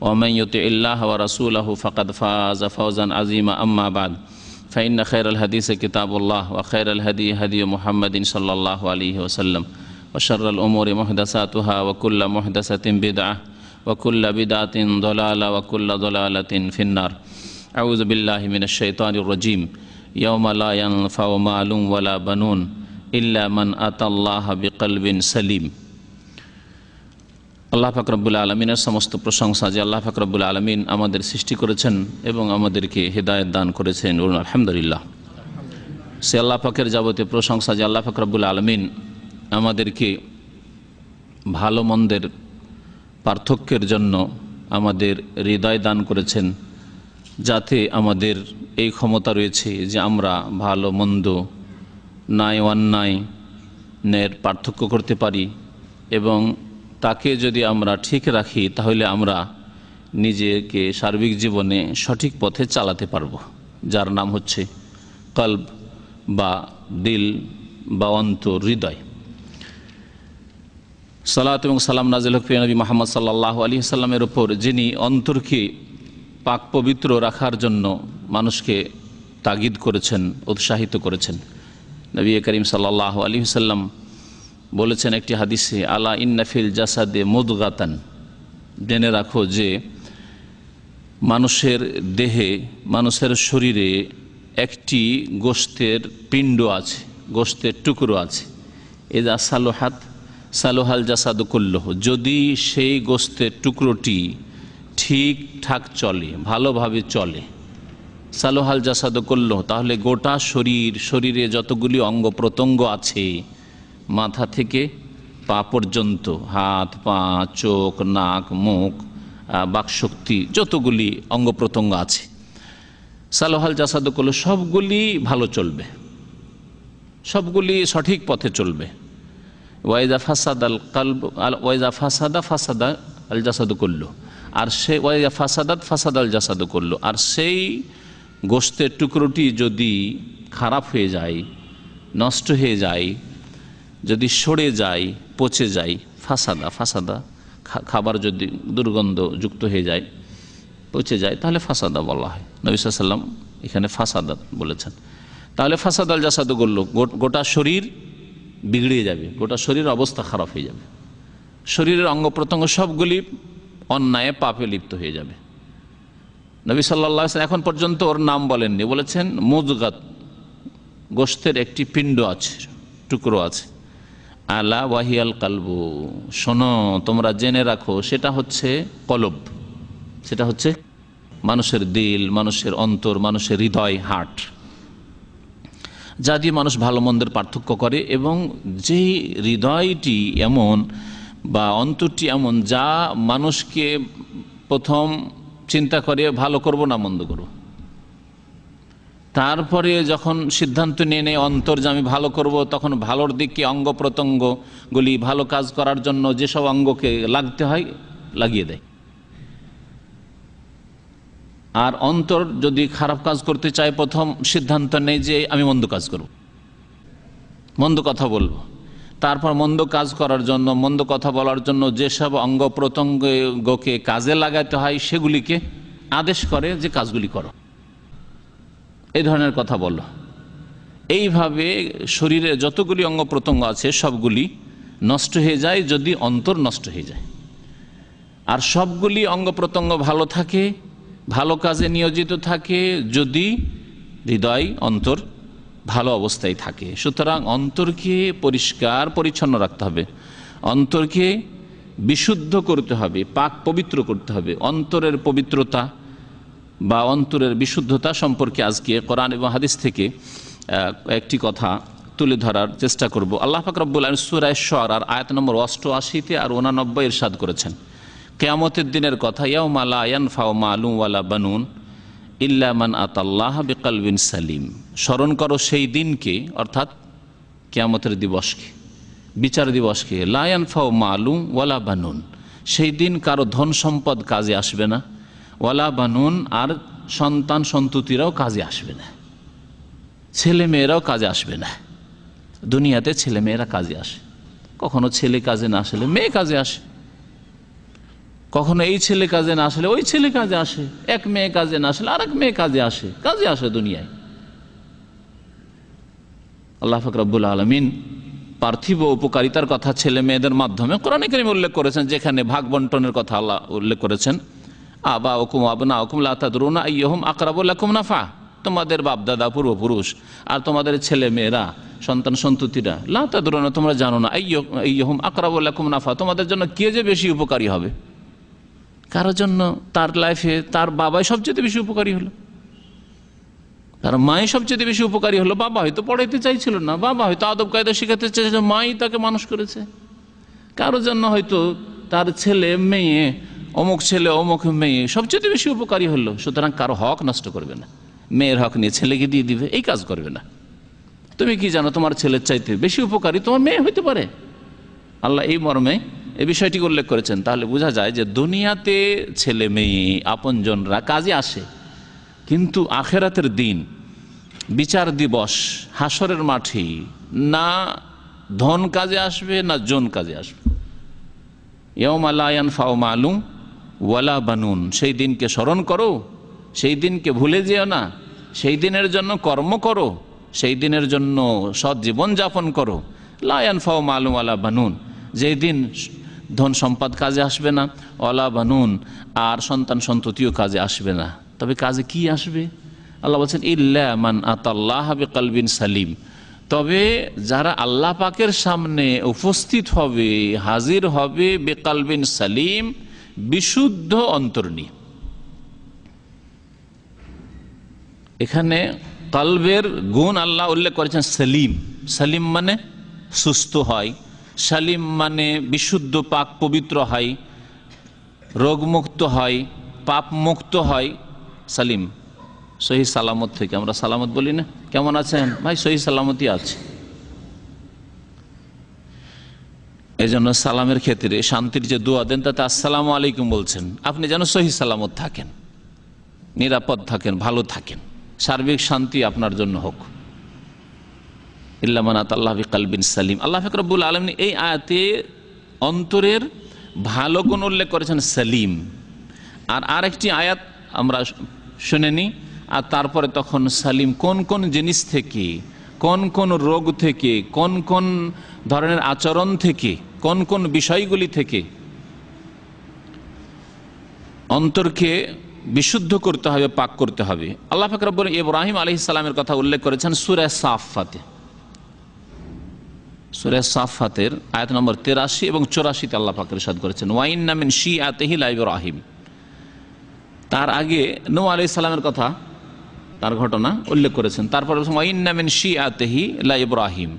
ومن يطع الله ورسوله فقد فاز فوزا عظيما أما بعد فإن خير الحديث كتاب الله وخير الهدي هدي محمد صلى الله عليه وسلم وشر الأمور محدثاتها وكل محدثة بدعة وكل بدعة ضلالة وكل ضلالة في النار أعوذ بالله من الشيطان الرجيم يوم لا ينفع مال ولا بنون إلا من أتى الله بقلب سليم আল্লাহ ফাকরবুল আলমিনের সমস্ত প্রশংসা যে আল্লাহ ফাকরবুল আলমিন আমাদের সৃষ্টি করেছেন এবং আমাদেরকে হেদায়ত দান করেছেন বলুন আলহামদুলিল্লাহ সে আল্লাহ ফাকের যাবতীয় প্রশংসা যে আল্লাহ ফাকরবুল আলমিন আমাদেরকে ভালো মন্দের পার্থক্যের জন্য আমাদের হৃদয় দান করেছেন যাতে আমাদের এই ক্ষমতা রয়েছে যে আমরা ভালো মন্দ নাই অন্যায় নের পার্থক্য করতে পারি এবং তাকে যদি আমরা ঠিক রাখি তাহলে আমরা নিজেকে সার্বিক জীবনে সঠিক পথে চালাতে পারব যার নাম হচ্ছে কল্প বা দিল বা অন্তর হৃদয় সালাত এবং সালাম নাজিল হক নবী মোহাম্মদ সাল্লাহ আলী সাল্লামের ওপর যিনি অন্তরকে পাক পবিত্র রাখার জন্য মানুষকে তাগিদ করেছেন উৎসাহিত করেছেন নবী করিম সাল্লাহ আলী সাল্লাম বলেছেন একটি হাদিসে আলা ইন্নাফিল জাসাদে মুদগাতান জেনে রাখো যে মানুষের দেহে মানুষের শরীরে একটি গোস্তের পিণ্ড আছে গোস্তের টুকরো আছে এদা সালোহাত সালোহাল জাসাদ করল যদি সেই গোস্তের টুকরোটি ঠিকঠাক চলে ভালোভাবে চলে সালোহাল জাসাদ করল তাহলে গোটা শরীর শরীরে যতগুলি অঙ্গ প্রত্যঙ্গ আছে মাথা থেকে পা পর্যন্ত হাত পা চোখ নাক মুখ বাকশক্তি যতগুলি অঙ্গ প্রত্যঙ্গ আছে সালোহাল জাসাদ করলে সবগুলি ভালো চলবে সবগুলি সঠিক পথে চলবে ওয়াইজা ফাসাদ আল কালব আল ওয়াইজা ফাসাদা ফাসাদা আল জাসাদ করলো আর সে ওয়াইজা ফাসাদাত ফাসাদ আল জাসাদ করলো আর সেই গোস্তের টুকরোটি যদি খারাপ হয়ে যায় নষ্ট হয়ে যায় যদি সরে যায় পচে যায় ফাসাদা ফাসাদা খাবার যদি দুর্গন্ধ যুক্ত হয়ে যায় পচে যায় তাহলে ফাসাদা বলা হয় নবিসাল্লাম এখানে ফাসাদা বলেছেন তাহলে ফাসাদাল জাসাদ করলো গোটা শরীর বিগড়িয়ে যাবে গোটা শরীর অবস্থা খারাপ হয়ে যাবে শরীরের অঙ্গ প্রত্যঙ্গ সবগুলি অন্যায় পাপে লিপ্ত হয়ে যাবে নবী সাল্লা এখন পর্যন্ত ওর নাম বলেননি বলেছেন মুদগাত গোস্তের একটি পিণ্ড আছে টুকরো আছে আলা ওয়াহিয়াল কালবু শোনো তোমরা জেনে রাখো সেটা হচ্ছে কলব সেটা হচ্ছে মানুষের দিল মানুষের অন্তর মানুষের হৃদয় হাট যা দিয়ে মানুষ ভালো মন্দের পার্থক্য করে এবং যেই হৃদয়টি এমন বা অন্তরটি এমন যা মানুষকে প্রথম চিন্তা করে ভালো করব না মন্দ করব তারপরে যখন সিদ্ধান্ত নিয়ে নেয় অন্তর যে আমি ভালো করব তখন ভালোর দিকে অঙ্গ প্রত্যঙ্গগুলি ভালো কাজ করার জন্য যেসব অঙ্গকে লাগতে হয় লাগিয়ে দেয় আর অন্তর যদি খারাপ কাজ করতে চায় প্রথম সিদ্ধান্ত নেই যে আমি মন্দ কাজ করব মন্দ কথা বলবো তারপর মন্দ কাজ করার জন্য মন্দ কথা বলার জন্য যেসব অঙ্গ প্রত্যঙ্গকে কাজে লাগাতে হয় সেগুলিকে আদেশ করে যে কাজগুলি করো এই ধরনের কথা বলল এইভাবে শরীরে যতগুলি অঙ্গ প্রত্যঙ্গ আছে সবগুলি নষ্ট হয়ে যায় যদি অন্তর নষ্ট হয়ে যায় আর সবগুলি অঙ্গ প্রত্যঙ্গ ভালো থাকে ভালো কাজে নিয়োজিত থাকে যদি হৃদয় অন্তর ভালো অবস্থায় থাকে সুতরাং অন্তরকে পরিষ্কার পরিচ্ছন্ন রাখতে হবে অন্তরকে বিশুদ্ধ করতে হবে পাক পবিত্র করতে হবে অন্তরের পবিত্রতা বা অন্তরের বিশুদ্ধতা সম্পর্কে আজকে কোরআন এবং হাদিস থেকে একটি কথা তুলে ধরার চেষ্টা করব আল্লাহ ফাকরাবুল আলম সুরায় সর আর আয়াত নম্বর অষ্টআশিতে আর উনানব্বই ইরশাদ করেছেন কেয়ামতের দিনের কথা ইয়াও মালা ফাও মালুম বানুন ইল্লামান আতাল্লাহ বিকাল বিন সালিম স্মরণ করো সেই দিনকে অর্থাৎ কেয়ামতের দিবসকে বিচার দিবসকে লায়ান ফাও মালুম ওয়ালা বানুন সেই দিন কারো ধন সম্পদ কাজে আসবে না ওয়ালা বানুন আর সন্তান সন্ততিরাও কাজে আসবে না ছেলে মেয়েরাও কাজে আসবে না দুনিয়াতে ছেলে মেয়েরা কাজে আসে কখনো ছেলে কাজে না আসলে মেয়ে কাজে আসে কখনো এই ছেলে কাজে না আসলে ওই ছেলে কাজে আসে এক মেয়ে কাজে না আসলে আরেক মেয়ে কাজে আসে কাজে আসে দুনিয়ায় আল্লাহ ফকরাবুল আলমিন পার্থিব উপকারিতার কথা ছেলে মেয়েদের মাধ্যমে কোরআনে করিম উল্লেখ করেছেন যেখানে ভাগ বন্টনের কথা আল্লাহ উল্লেখ করেছেন আবা ওকুম আবনা ওকুম লাতাদুরুনা ইয়হম আকরাবুল্লাকুম নাফা তোমাদের বাপ দাদা পূর্বপুরুষ আর তোমাদের ছেলে মেয়েরা সন্তান সন্ততিরা দ্রোনা তোমরা জানো না ইয়হম আকরাবুল্লাকুম নাফা তোমাদের জন্য কে যে বেশি উপকারী হবে কারোর জন্য তার লাইফে তার বাবাই সবচেয়ে বেশি উপকারী হলো তার মাই সবচেয়ে বেশি উপকারী হলো বাবা হয়তো পড়াইতে চাইছিল না বাবা হয়তো আদব কায়দা শেখাতে চাইছিল মাই তাকে মানুষ করেছে কারোর জন্য হয়তো তার ছেলে মেয়ে অমুক ছেলে অমুক মেয়ে সবচেয়ে বেশি উপকারী হলো সুতরাং কারো হক নষ্ট করবে না মেয়ের হক নিয়ে ছেলেকে দিয়ে দিবে এই কাজ করবে না তুমি কি জানো তোমার ছেলের চাইতে বেশি উপকারী তোমার মেয়ে হইতে পারে আল্লাহ এই মর্মে এই বিষয়টি উল্লেখ করেছেন তাহলে বোঝা যায় যে দুনিয়াতে ছেলে মেয়ে আপনজনরা কাজে আসে কিন্তু আখেরাতের দিন বিচার দিবস হাসরের মাঠে না ধন কাজে আসবে না জন কাজে আসবে ইয়ম আল্লাহ ফাও মালুম ওয়ালা বানুন সেই দিনকে স্মরণ করো সেই দিনকে ভুলে যেও না সেই দিনের জন্য কর্ম করো সেই দিনের জন্য সৎ জীবন যাপন করো লায়ন ফাও মালুম আলা বানুন যেই দিন ধন সম্পদ কাজে আসবে না অলা বানুন আর সন্তান সন্ততিও কাজে আসবে না তবে কাজে কি আসবে আল্লাহ বলছেন ইল্লা মান আতাল্লাহ কালবিন সালিম তবে যারা আল্লাহ পাকের সামনে উপস্থিত হবে হাজির হবে বেকালবিন সালিম বিশুদ্ধ অন্তর নিয়ে এখানে কালবের গুণ আল্লাহ উল্লেখ করেছেন সালিম সালিম মানে সুস্থ হয় সালিম মানে বিশুদ্ধ পাক পবিত্র হয় রোগমুক্ত হয় পাপ মুক্ত হয় সালিম সহি সালামত থেকে আমরা সালামত বলি না কেমন আছেন ভাই সহি সালামতই আছে এই জন্য সালামের ক্ষেত্রে শান্তির যে দোয়া দেন তাতে আসসালামু আলাইকুম বলছেন আপনি যেন সহি সালামত থাকেন নিরাপদ থাকেন ভালো থাকেন সার্বিক শান্তি আপনার জন্য হোক ইল্লামানাত আল্লাহ কালবিন সালিম আল্লাহ ফেকরবুল আলম এই আয়াতে অন্তরের ভালো গুণ উল্লেখ করেছেন সালিম আর আরেকটি আয়াত আমরা শুনে নিই আর তারপরে তখন সালিম কোন কোন জিনিস থেকে কোন কোন রোগ থেকে কোন কোন ধরনের আচরণ থেকে কোন কোন বিষয়গুলি থেকে অন্তরকে বিশুদ্ধ করতে হবে পাক করতে হবে আল্লাহ ফাকরাবুল ইব্রাহিম আলি ইসালামের কথা উল্লেখ করেছেন সুরে সাফাতে সুরে সাফাতের আয়াত নম্বর তেরাশি এবং চৌরাশিতে আল্লাহ ফাকর সাদ করেছেন ওয়াইন নামিন শি আতেহিল ইব্রাহিম তার আগে নৌ আলি ইসালামের কথা তার ঘটনা উল্লেখ করেছেন তারপর ইব্রাহিম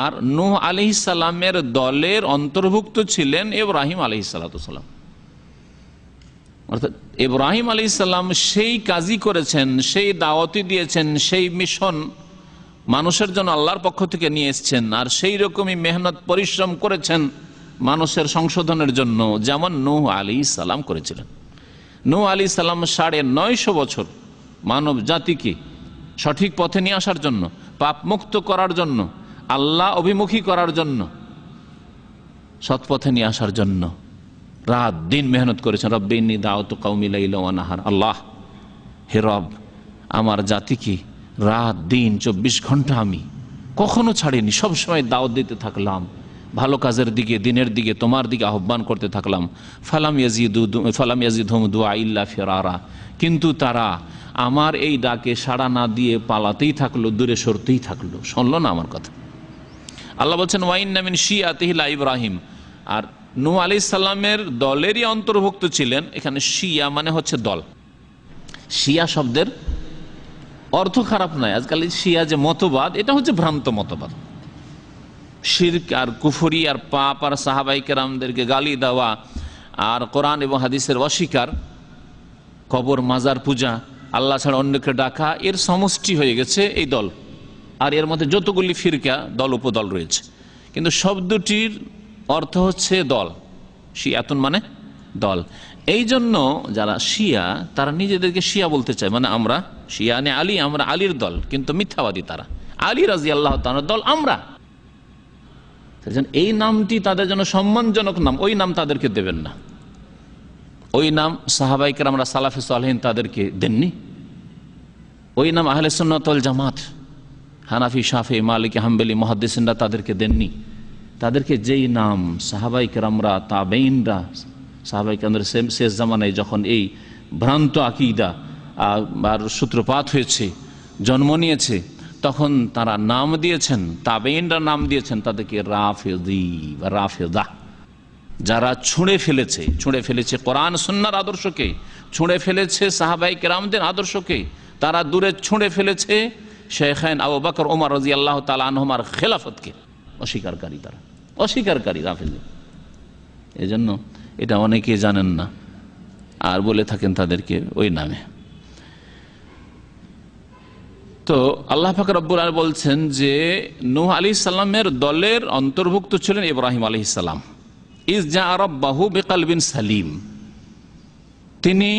আর নুহ আলি সালামের দলের অন্তর্ভুক্ত ছিলেন ইব্রাহিম আলি সালাতাম অর্থাৎ ইব্রাহিম আলি সাল্লাম সেই কাজই করেছেন সেই দাওয়াতি দিয়েছেন সেই মিশন মানুষের জন্য আল্লাহর পক্ষ থেকে নিয়ে এসছেন আর সেই রকমই মেহনত পরিশ্রম করেছেন মানুষের সংশোধনের জন্য যেমন নূহ আলি সালাম করেছিলেন নূহ আলি সালাম সাড়ে নয়শো বছর মানব জাতিকে সঠিক পথে নিয়ে আসার জন্য পাপমুক্ত করার জন্য আল্লাহ অভিমুখী করার জন্য সৎপথে নিয়ে আসার জন্য রাত দিন মেহনত করেছেন রব্বিনী দাওত কৌমিলাহার আল্লাহ হে রব আমার জাতিকে রাত দিন চব্বিশ ঘন্টা আমি কখনো ছাড়িনি সবসময় দাওয়াত দিতে থাকলাম ভালো কাজের দিকে দিনের দিকে তোমার দিকে আহ্বান করতে থাকলাম ফালাম ইয়াজিদু ফালাম ইয়াজিদ হুম দুয়া ইল্লা ফেরারা কিন্তু তারা আমার এই ডাকে সাড়া না দিয়ে পালাতেই থাকলো দূরে সরতেই থাকলো শুনল না আমার কথা আল্লাহ বলছেন ওয়াইন নামিন শি আতিহিলা ইব্রাহিম আর নু আলি সাল্লামের দলেরই অন্তর্ভুক্ত ছিলেন এখানে শিয়া মানে হচ্ছে দল শিয়া শব্দের অর্থ খারাপ নয় আজকাল শিয়া যে মতবাদ এটা হচ্ছে ভ্রান্ত মতবাদ শির্ক আর কুফরি আর পাপ আর সাহাবাইকেরামদেরকে গালি দেওয়া আর কোরআন এবং হাদিসের অস্বীকার কবর মাজার পূজা আল্লাহ ছাড়া অন্যকে ডাকা এর সমষ্টি হয়ে গেছে এই দল আর এর মধ্যে যতগুলি ফিরকা দল উপদল রয়েছে কিন্তু শব্দটির অর্থ হচ্ছে দল শিয়াতুন মানে দল এই জন্য যারা শিয়া তারা নিজেদেরকে শিয়া বলতে চায় মানে আমরা শিয়া নে মানে আলী আমরা আলীর দল কিন্তু মিথ্যাবাদী তারা আলী রাজি আল্লাহ দল আমরা এই নামটি তাদের জন্য সম্মানজনক নাম ওই নাম তাদেরকে দেবেন না ওই নাম সাহাবাইকার আমরা সালাফে সালহীন তাদেরকে দেননি ওই নাম আহলে সন্ন্যতল জামাত হানাফি শাফি মালিক হাম্বেলি মহাদ্দিসিনরা তাদেরকে দেননি তাদেরকে যেই নাম সাহাবাইকরামরা তাবেইনরা সেম শেষ জামানায় যখন এই ভ্রান্ত আকিদা আর সূত্রপাত হয়েছে জন্ম নিয়েছে তখন তারা নাম দিয়েছেন তাবেইনরা নাম দিয়েছেন তাদেরকে রাফেদি বা রাফেদা যারা ছুঁড়ে ফেলেছে ছুঁড়ে ফেলেছে কোরআন সুন্নার আদর্শকে ছুঁড়ে ফেলেছে সাহাবাই কেরামদের আদর্শকে তারা দূরে ছুঁড়ে ফেলেছে শেখেন আবু বাকর ওমর রাজি আল্লাহ তালহমার খেলাফতকে অস্বীকারী তারা অস্বীকারী রাফেদি এজন্য এটা অনেকে জানেন না আর বলে থাকেন তাদেরকে ওই নামে তো আল্লাহ ফাকর রব্বুল আল বলছেন যে নুহ আলি সাল্লামের দলের অন্তর্ভুক্ত ছিলেন ইব্রাহিম আলি ইসাল্লাম ইস জা আরব বাহু বেকাল বিন সালিম তিনি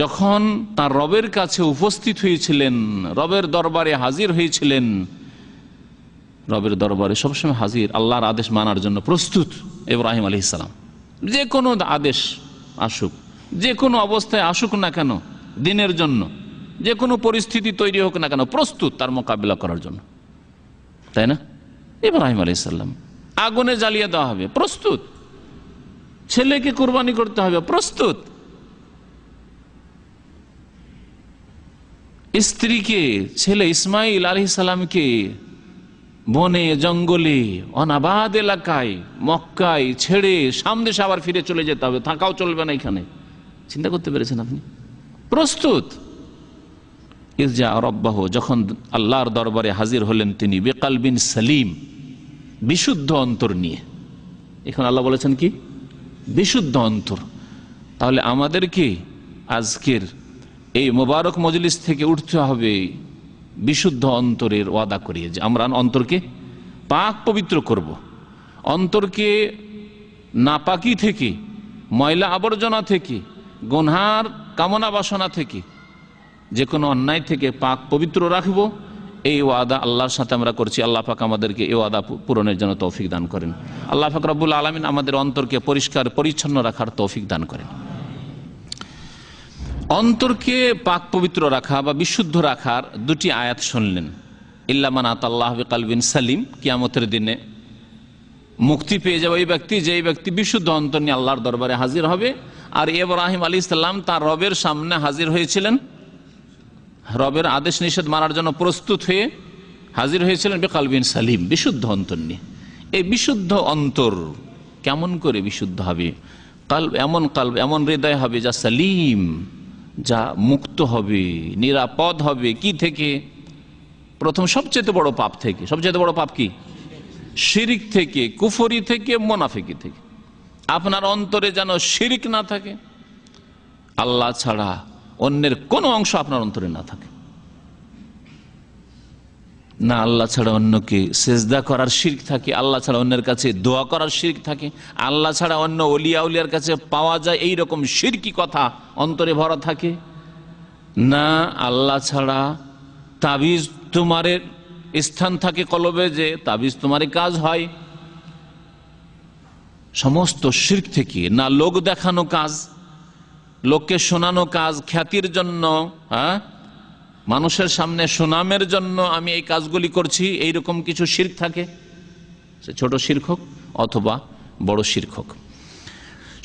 যখন তার রবের কাছে উপস্থিত হয়েছিলেন রবের দরবারে হাজির হয়েছিলেন রবের দরবারে সবসময় হাজির আল্লাহর আদেশ মানার জন্য প্রস্তুত ইব্রাহিম আলি ইসাল্লাম যে কোনো আদেশ আসুক যে কোনো অবস্থায় আসুক না কেন দিনের জন্য যে কোনো পরিস্থিতি তৈরি হোক না কেন প্রস্তুত তার মোকাবিলা করার জন্য তাই না ইব্রাহিম আলি সাল্লাম আগুনে জ্বালিয়ে দেওয়া হবে প্রস্তুত ছেলেকে কোরবানি করতে হবে প্রস্তুত স্ত্রীকে ছেলে ইসমাইল আলি সাল্লামকে বনে জঙ্গলে অনাবাদ এলাকায় মক্কায় ছেড়ে সামদেশে আবার ফিরে চলে যেতে হবে থাকাও চলবে না এখানে চিন্তা করতে পেরেছেন আপনি প্রস্তুত ইজা রব্বাহ যখন আল্লাহর দরবারে হাজির হলেন তিনি বেকাল বিন সালিম বিশুদ্ধ অন্তর নিয়ে এখন আল্লাহ বলেছেন কি বিশুদ্ধ অন্তর তাহলে আমাদেরকে আজকের এই মোবারক মজলিস থেকে উঠতে হবে বিশুদ্ধ অন্তরের ওয়াদা করিয়ে যে আমরা অন্তরকে পাক পবিত্র করব। অন্তরকে নাপাকি থেকে ময়লা আবর্জনা থেকে গনহার কামনা বাসনা থেকে যে কোনো অন্যায় থেকে পাক পবিত্র রাখব এই ওয়াদা আল্লাহর সাথে আমরা করছি আল্লাহ পাক আমাদেরকে এই ওয়াদা পূরণের জন্য তৌফিক দান করেন আল্লাহ পাক রব্বুল আলমিন আমাদের অন্তরকে পরিষ্কার পরিচ্ছন্ন রাখার তৌফিক দান করেন অন্তরকে পাক পবিত্র রাখা বা বিশুদ্ধ রাখার দুটি আয়াত শুনলেন ইল্লামান আল্লাহ কালবিন সালিম কিয়ামতের দিনে মুক্তি পেয়ে যাবে ওই ব্যক্তি যেই ব্যক্তি বিশুদ্ধ অন্তর নিয়ে আল্লাহর দরবারে হাজির হবে আর রাহিম আলী ইসলাম তার রবের সামনে হাজির হয়েছিলেন রবের আদেশ নিষেধ মানার জন্য প্রস্তুত হয়ে হাজির হয়েছিলেন বেকাল বিন সালিম বিশুদ্ধ অন্তর নিয়ে এই বিশুদ্ধ অন্তর কেমন করে বিশুদ্ধ হবে কাল এমন কাল এমন হৃদয় হবে যা সালিম যা মুক্ত হবে নিরাপদ হবে কি থেকে প্রথম সবচেয়ে বড় পাপ থেকে সবচেয়ে বড় পাপ কি শিরিক থেকে কুফরি থেকে মোনাফিকি থেকে আপনার অন্তরে যেন শিরিক না থাকে আল্লাহ ছাড়া অন্যের কোনো অংশ আপনার অন্তরে না থাকে না আল্লাহ ছাড়া অন্যকে সেজদা করার শির্ক থাকে আল্লাহ ছাড়া অন্যের কাছে দোয়া করার শির্ক থাকে আল্লাহ ছাড়া অন্য অলিয়া উলিয়ার কাছে পাওয়া যায় এই রকম শিরকি কথা অন্তরে ভরা থাকে না আল্লাহ ছাড়া তাবিজ তোমারের স্থান থাকে কলবে যে তাবিজ তোমারই কাজ হয় সমস্ত শির্ক থেকে না লোক দেখানো কাজ লোককে শোনানো কাজ খ্যাতির জন্য হ্যাঁ মানুষের সামনে সুনামের জন্য আমি এই কাজগুলি করছি এই রকম কিছু শির থাকে সে ছোট শির্খক অথবা বড় শির্খক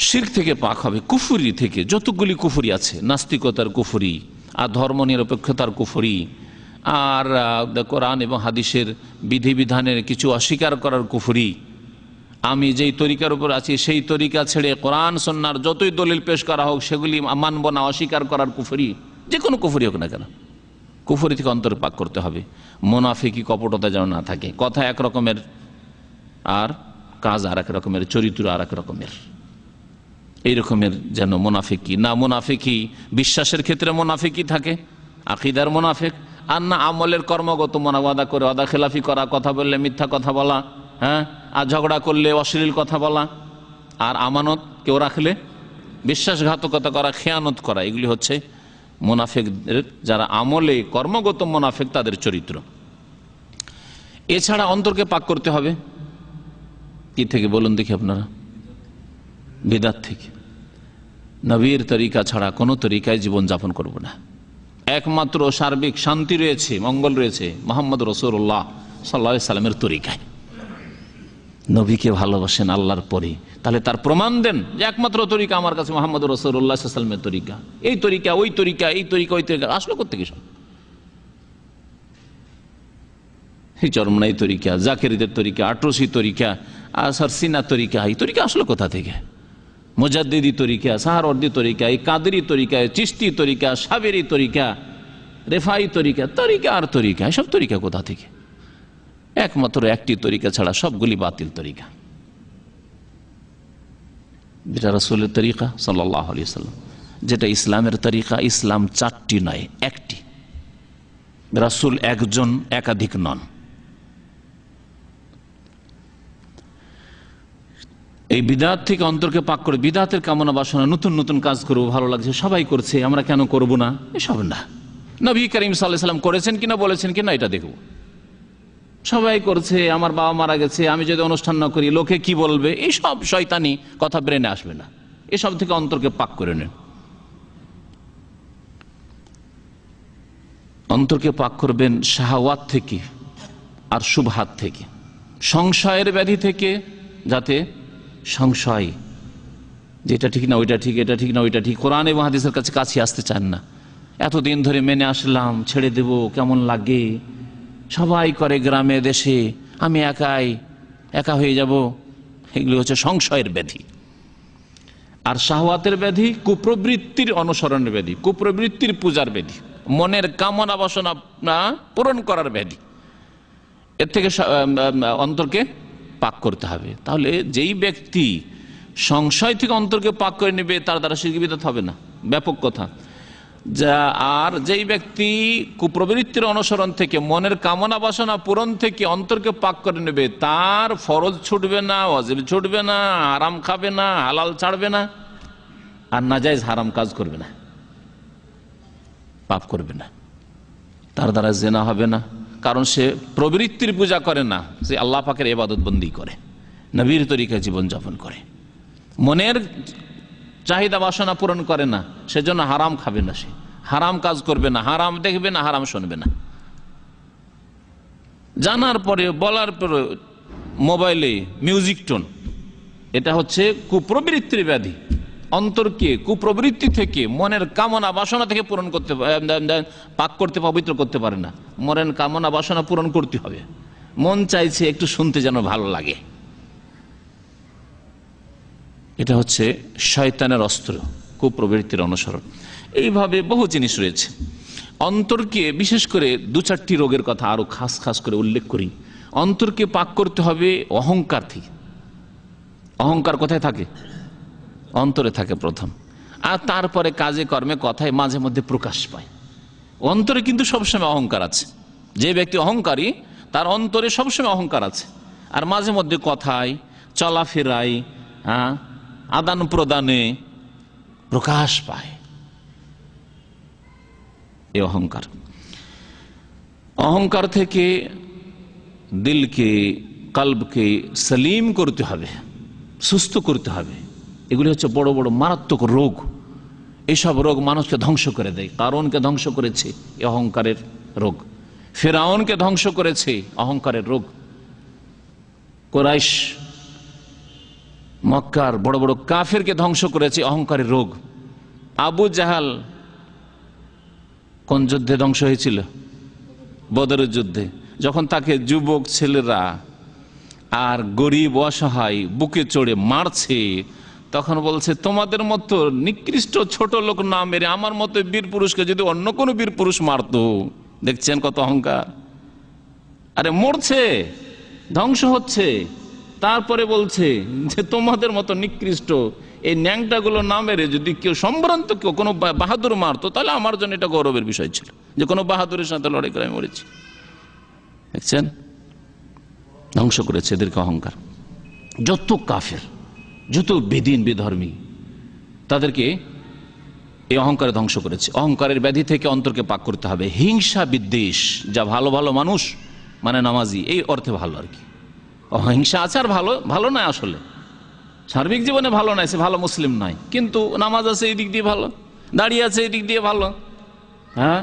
শির থেকে পাক হবে কুফুরি থেকে যতগুলি কুফুরি আছে নাস্তিকতার কুফুরি আর ধর্ম নিরপেক্ষতার কুফুরি আর কোরআন এবং হাদিসের বিধিবিধানের কিছু অস্বীকার করার কুফুরি আমি যেই তরিকার উপর আছি সেই তরিকা ছেড়ে কোরআন সন্ন্যার যতই দলিল পেশ করা হোক সেগুলি মানব না অস্বীকার করার কুফরি যে কোনো কুফরি হোক না কেন কুফরি থেকে অন্তর পাক করতে হবে মোনাফিকি কপটতা যেন না থাকে কথা এক রকমের আর কাজ আর এক রকমের চরিত্র আর এক রকমের এই রকমের যেন মোনাফিকি না মোনাফিকি বিশ্বাসের ক্ষেত্রে মোনাফিকি থাকে আকিদার মোনাফেক আর না আমলের কর্মগত মোনাবাদা করে অদা খেলাফি করা কথা বললে মিথ্যা কথা বলা হ্যাঁ আর ঝগড়া করলে অশ্লীল কথা বলা আর আমানত কেউ রাখলে বিশ্বাসঘাতকতা করা খেয়ানত করা এগুলি হচ্ছে মোনাফেক যারা আমলে কর্মগত মোনাফেক তাদের চরিত্র এছাড়া অন্তরকে পাক করতে হবে কি থেকে বলুন দেখি আপনারা বেদার থেকে নবীর তরিকা ছাড়া কোনো তরিকায় জীবনযাপন করব না একমাত্র সার্বিক শান্তি রয়েছে মঙ্গল রয়েছে মোহাম্মদ রসুল্লাহ সাল্লা সাল্লামের তরিকায় নবীকে ভালোবাসেন আল্লাহর পরে তাহলে তার প্রমাণ দেন যে একমাত্র তরিকা আমার কাছে মোহাম্মদ রসুল্লাহামের তরিকা এই তরিকা ওই তরিকা এই তরিকা ওই তরিকা আসলো করতে কি এই চরমনাই তরিকা জাকেরিদের তরিকা আটরসি তরিকা আর সারসিনা তরিকা এই তরিকা আসলো কোথা থেকে মোজাদ্দিদি তরিকা অর্দি তরিকা এই কাদেরি তরিকা চিস্তি তরিকা সাবেরি তরিকা রেফাই তরিকা তরিকা আর তরিকা এসব তরিকা কোথা থেকে একমাত্র একটি তরিকা ছাড়া সবগুলি বাতিল তরিকা যেটা রসুলের তরিকা সাল্লাহ সাল্লাম যেটা ইসলামের তরিকা ইসলাম চারটি নয় একটি রাসুল একজন একাধিক নন এই বিদাত থেকে অন্তরকে পাক করে বিদাতের কামনা বাসনা নতুন নতুন কাজ করবো ভালো লাগছে সবাই করছে আমরা কেন করব না এসব না নবী করিম সাল্লাহ সাল্লাম করেছেন কিনা বলেছেন কিনা এটা দেখবো সবাই করছে আমার বাবা মারা গেছে আমি যদি অনুষ্ঠান না করি লোকে কি বলবে এইসব শয়তানি কথা ব্রেনে আসবে না এসব থেকে অন্তরকে পাক করে নেন অন্তরকে পাক করবেন শাহওয়াত থেকে আর সুভাত থেকে সংশয়ের ব্যাধি থেকে যাতে সংশয় যে এটা ঠিক না ওইটা ঠিক এটা ঠিক না ওইটা ঠিক কোরআন এবং হাদিসের কাছে কাছে আসতে চান না এতদিন ধরে মেনে আসলাম ছেড়ে দেব কেমন লাগে সবাই করে গ্রামে দেশে আমি একাই একা হয়ে যাব এগুলি হচ্ছে সংশয়ের ব্যাধি আর শাহওয়াতের ব্যাধি কুপ্রবৃত্তির অনুসরণের ব্যাধি কুপ্রবৃত্তির পূজার ব্যাধি মনের কামনা বাসনা পূরণ করার ব্যাধি এর থেকে অন্তরকে পাক করতে হবে তাহলে যেই ব্যক্তি সংশয় থেকে অন্তরকে পাক করে নেবে তার দ্বারা শিল্পী হবে না ব্যাপক কথা যা আর যেই ব্যক্তি কুপ্রবৃত্তির অনুসরণ থেকে মনের কামনা বাসনা পূরণ থেকে অন্তরকে পাক করে নেবে তার ফরজ ছুটবে না ওয়াজিব ছুটবে না আরাম খাবে না হালাল ছাড়বে না আর না নাজাইজ হারাম কাজ করবে না পাপ করবে না তার দ্বারা জেনা হবে না কারণ সে প্রবৃত্তির পূজা করে না সে আল্লাহ পাকের এবাদত বন্দি করে নবীর তরিকা জীবনযাপন করে মনের চাহিদা বাসনা পূরণ করে না সেজন্য হারাম খাবে না সে হারাম কাজ করবে না হারাম দেখবে না হারাম শুনবে না জানার পরে বলার পরে মোবাইলে মিউজিক টোন এটা হচ্ছে কুপ্রবৃত্তির ব্যাধি অন্তরকে কুপ্রবৃত্তি থেকে মনের কামনা বাসনা থেকে পূরণ করতে পাক করতে পবিত্র করতে পারে না মনের কামনা বাসনা পূরণ করতে হবে মন চাইছে একটু শুনতে যেন ভালো লাগে এটা হচ্ছে শয়তানের অস্ত্র কুপ্রবৃত্তির অনুসরণ এইভাবে বহু জিনিস রয়েছে অন্তরকে বিশেষ করে দু চারটি রোগের কথা আরও খাস খাস করে উল্লেখ করি অন্তরকে পাক করতে হবে অহংকার থেকে অহংকার কোথায় থাকে অন্তরে থাকে প্রথম আর তারপরে কাজে কর্মে কথায় মাঝে মধ্যে প্রকাশ পায় অন্তরে কিন্তু সবসময় অহংকার আছে যে ব্যক্তি অহংকারী তার অন্তরে সবসময় অহংকার আছে আর মাঝে মধ্যে কথায় চলাফেরায় হ্যাঁ আদান প্রদানে প্রকাশ পায় এ অহংকার অহংকার থেকে দিলকে কাল্বকে সলিম করতে হবে সুস্থ করতে হবে এগুলি হচ্ছে বড় বড় মারাত্মক রোগ এসব রোগ মানুষকে ধ্বংস করে দেয় কারণকে ধ্বংস করেছে অহংকারের রোগ ফেরাউনকে ধ্বংস করেছে অহংকারের রোগ কোরাইশ মক্কার বড় বড় কাফেরকে ধ্বংস করেছে অহংকারের রোগ আবু জাহাল কোন যুদ্ধে ধ্বংস হয়েছিল বদরের যুদ্ধে যখন তাকে যুবক ছেলেরা আর গরিব অসহায় বুকে চড়ে মারছে তখন বলছে তোমাদের মতো নিকৃষ্ট ছোট লোক না মেরে আমার মতো বীর পুরুষকে যদি অন্য কোনো বীর পুরুষ মারত দেখছেন কত অহংকার আরে মরছে ধ্বংস হচ্ছে তারপরে বলছে যে তোমাদের মতো নিকৃষ্ট এই ন্যাংটাগুলো না মেরে যদি কেউ সম্ভ্রান্ত কেউ কোনো বাহাদুর মারতো তাহলে আমার জন্য এটা গৌরবের বিষয় ছিল যে কোনো বাহাদুরের সাথে লড়াই করে আমি মরেছি দেখছেন ধ্বংস করেছে এদেরকে অহংকার যত কাফের যত বেদিন বেধর্মী তাদেরকে এই অহংকারে ধ্বংস করেছে অহংকারের ব্যাধি থেকে অন্তরকে পাক করতে হবে হিংসা বিদ্বেষ যা ভালো ভালো মানুষ মানে নামাজি এই অর্থে ভালো আর কি অহিংসা আছে আর ভালো ভালো নয় আসলে সার্বিক জীবনে ভালো নয় সে ভালো মুসলিম নয় কিন্তু নামাজ আছে এই দিক দিয়ে ভালো দাঁড়িয়ে আছে এই দিক দিয়ে ভালো হ্যাঁ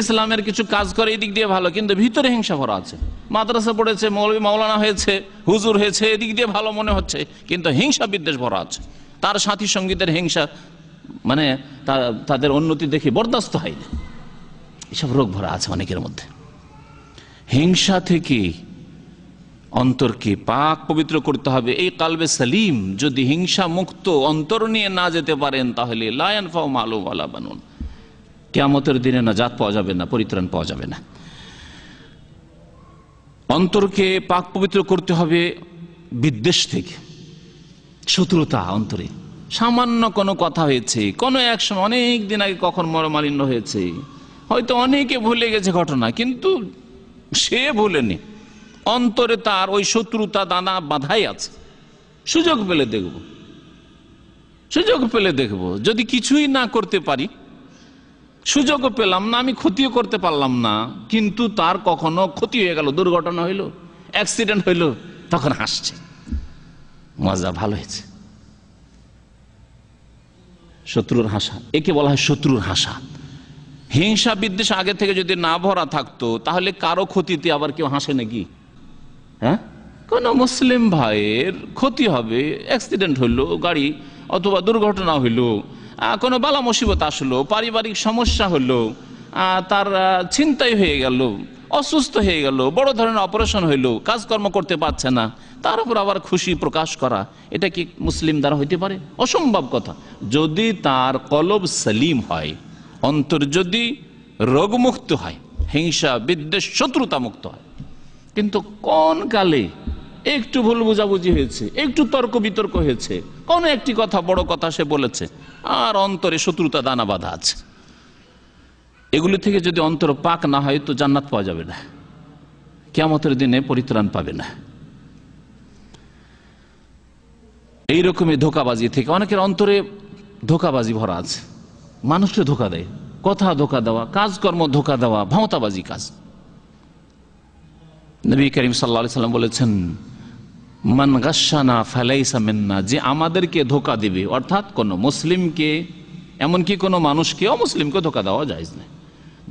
ইসলামের কিছু কাজ করে এই দিক দিয়ে ভালো কিন্তু ভিতরে হিংসা করা আছে মাদ্রাসা পড়েছে মৌলী মৌলানা হয়েছে হুজুর হয়েছে এদিক দিয়ে ভালো মনে হচ্ছে কিন্তু হিংসা বিদ্বেষ ভরা আছে তার সাথী সঙ্গীতের হিংসা মানে তাদের উন্নতি দেখে বরদাস্ত হয় এসব রোগ ভরা আছে অনেকের মধ্যে হিংসা থেকে অন্তরকে পাক পবিত্র করতে হবে এই কালবে সালিম যদি হিংসা মুক্ত অন্তর নিয়ে না যেতে পারেন তাহলে লায়ন ফাও মালো মালা বানুন কেয়ামতের দিনে না জাত পাওয়া যাবে না পরিত্রাণ পাওয়া যাবে না অন্তরকে পাক পবিত্র করতে হবে বিদ্বেষ থেকে শত্রুতা অন্তরে সামান্য কোনো কথা হয়েছে কোনো এক সময় অনেক দিন আগে কখন মরমালিন্য হয়েছে হয়তো অনেকে ভুলে গেছে ঘটনা কিন্তু সে ভুলেনি অন্তরে তার ওই শত্রুতা দানা বাঁধাই আছে সুযোগ পেলে দেখব সুযোগ পেলে দেখব যদি কিছুই না করতে পারি সুযোগও পেলাম না আমি ক্ষতিও করতে পারলাম না কিন্তু তার কখনো ক্ষতি হয়ে গেল দুর্ঘটনা হইল অ্যাক্সিডেন্ট হইল তখন হাসছে মজা ভালো হয়েছে শত্রুর হাসা একে বলা হয় শত্রুর হাসা হিংসা বিদ্বেষ আগে থেকে যদি না ভরা থাকতো তাহলে কারো ক্ষতিতে আবার কেউ হাসে নাকি হ্যাঁ কোনো মুসলিম ভাইয়ের ক্ষতি হবে অ্যাক্সিডেন্ট হইলো গাড়ি অথবা দুর্ঘটনা হইলো কোনো বালা মুসিবত আসলো পারিবারিক সমস্যা হলো তার চিন্তাই হয়ে গেল অসুস্থ হয়ে গেল বড় ধরনের অপারেশন হইলো কাজকর্ম করতে পারছে না তার উপর আবার খুশি প্রকাশ করা এটা কি মুসলিম দ্বারা হইতে পারে অসম্ভব কথা যদি তার কলব সালিম হয় অন্তর যদি রোগমুক্ত হয় হিংসা বিদ্বেষ শত্রুতা মুক্ত হয় কিন্তু কোন কালে একটু ভুল বুঝাবুঝি হয়েছে একটু তর্ক বিতর্ক হয়েছে কোন একটি কথা বড় কথা সে বলেছে আর অন্তরে শত্রুতা দানা বাধা আছে এগুলি থেকে যদি অন্তর পাক না হয় তো জান্নাত পাওয়া যাবে না কেমতের দিনে পরিত্রাণ পাবে না এই রকমের ধোকাবাজি থেকে অনেকের অন্তরে ধোকাবাজি ভরা আছে মানুষকে ধোকা দেয় কথা ধোকা দেওয়া কাজকর্ম ধোকা দেওয়া ভাওতাবাজি কাজ নবী করিম সাল্লা সাল্লাম বলেছেন মান গাসানা ফালাইসা মেন্না যে আমাদেরকে ধোকা দিবে অর্থাৎ কোনো মুসলিমকে এমনকি কোনো মানুষকে অমুসলিমকে ধোকা দেওয়া যায় না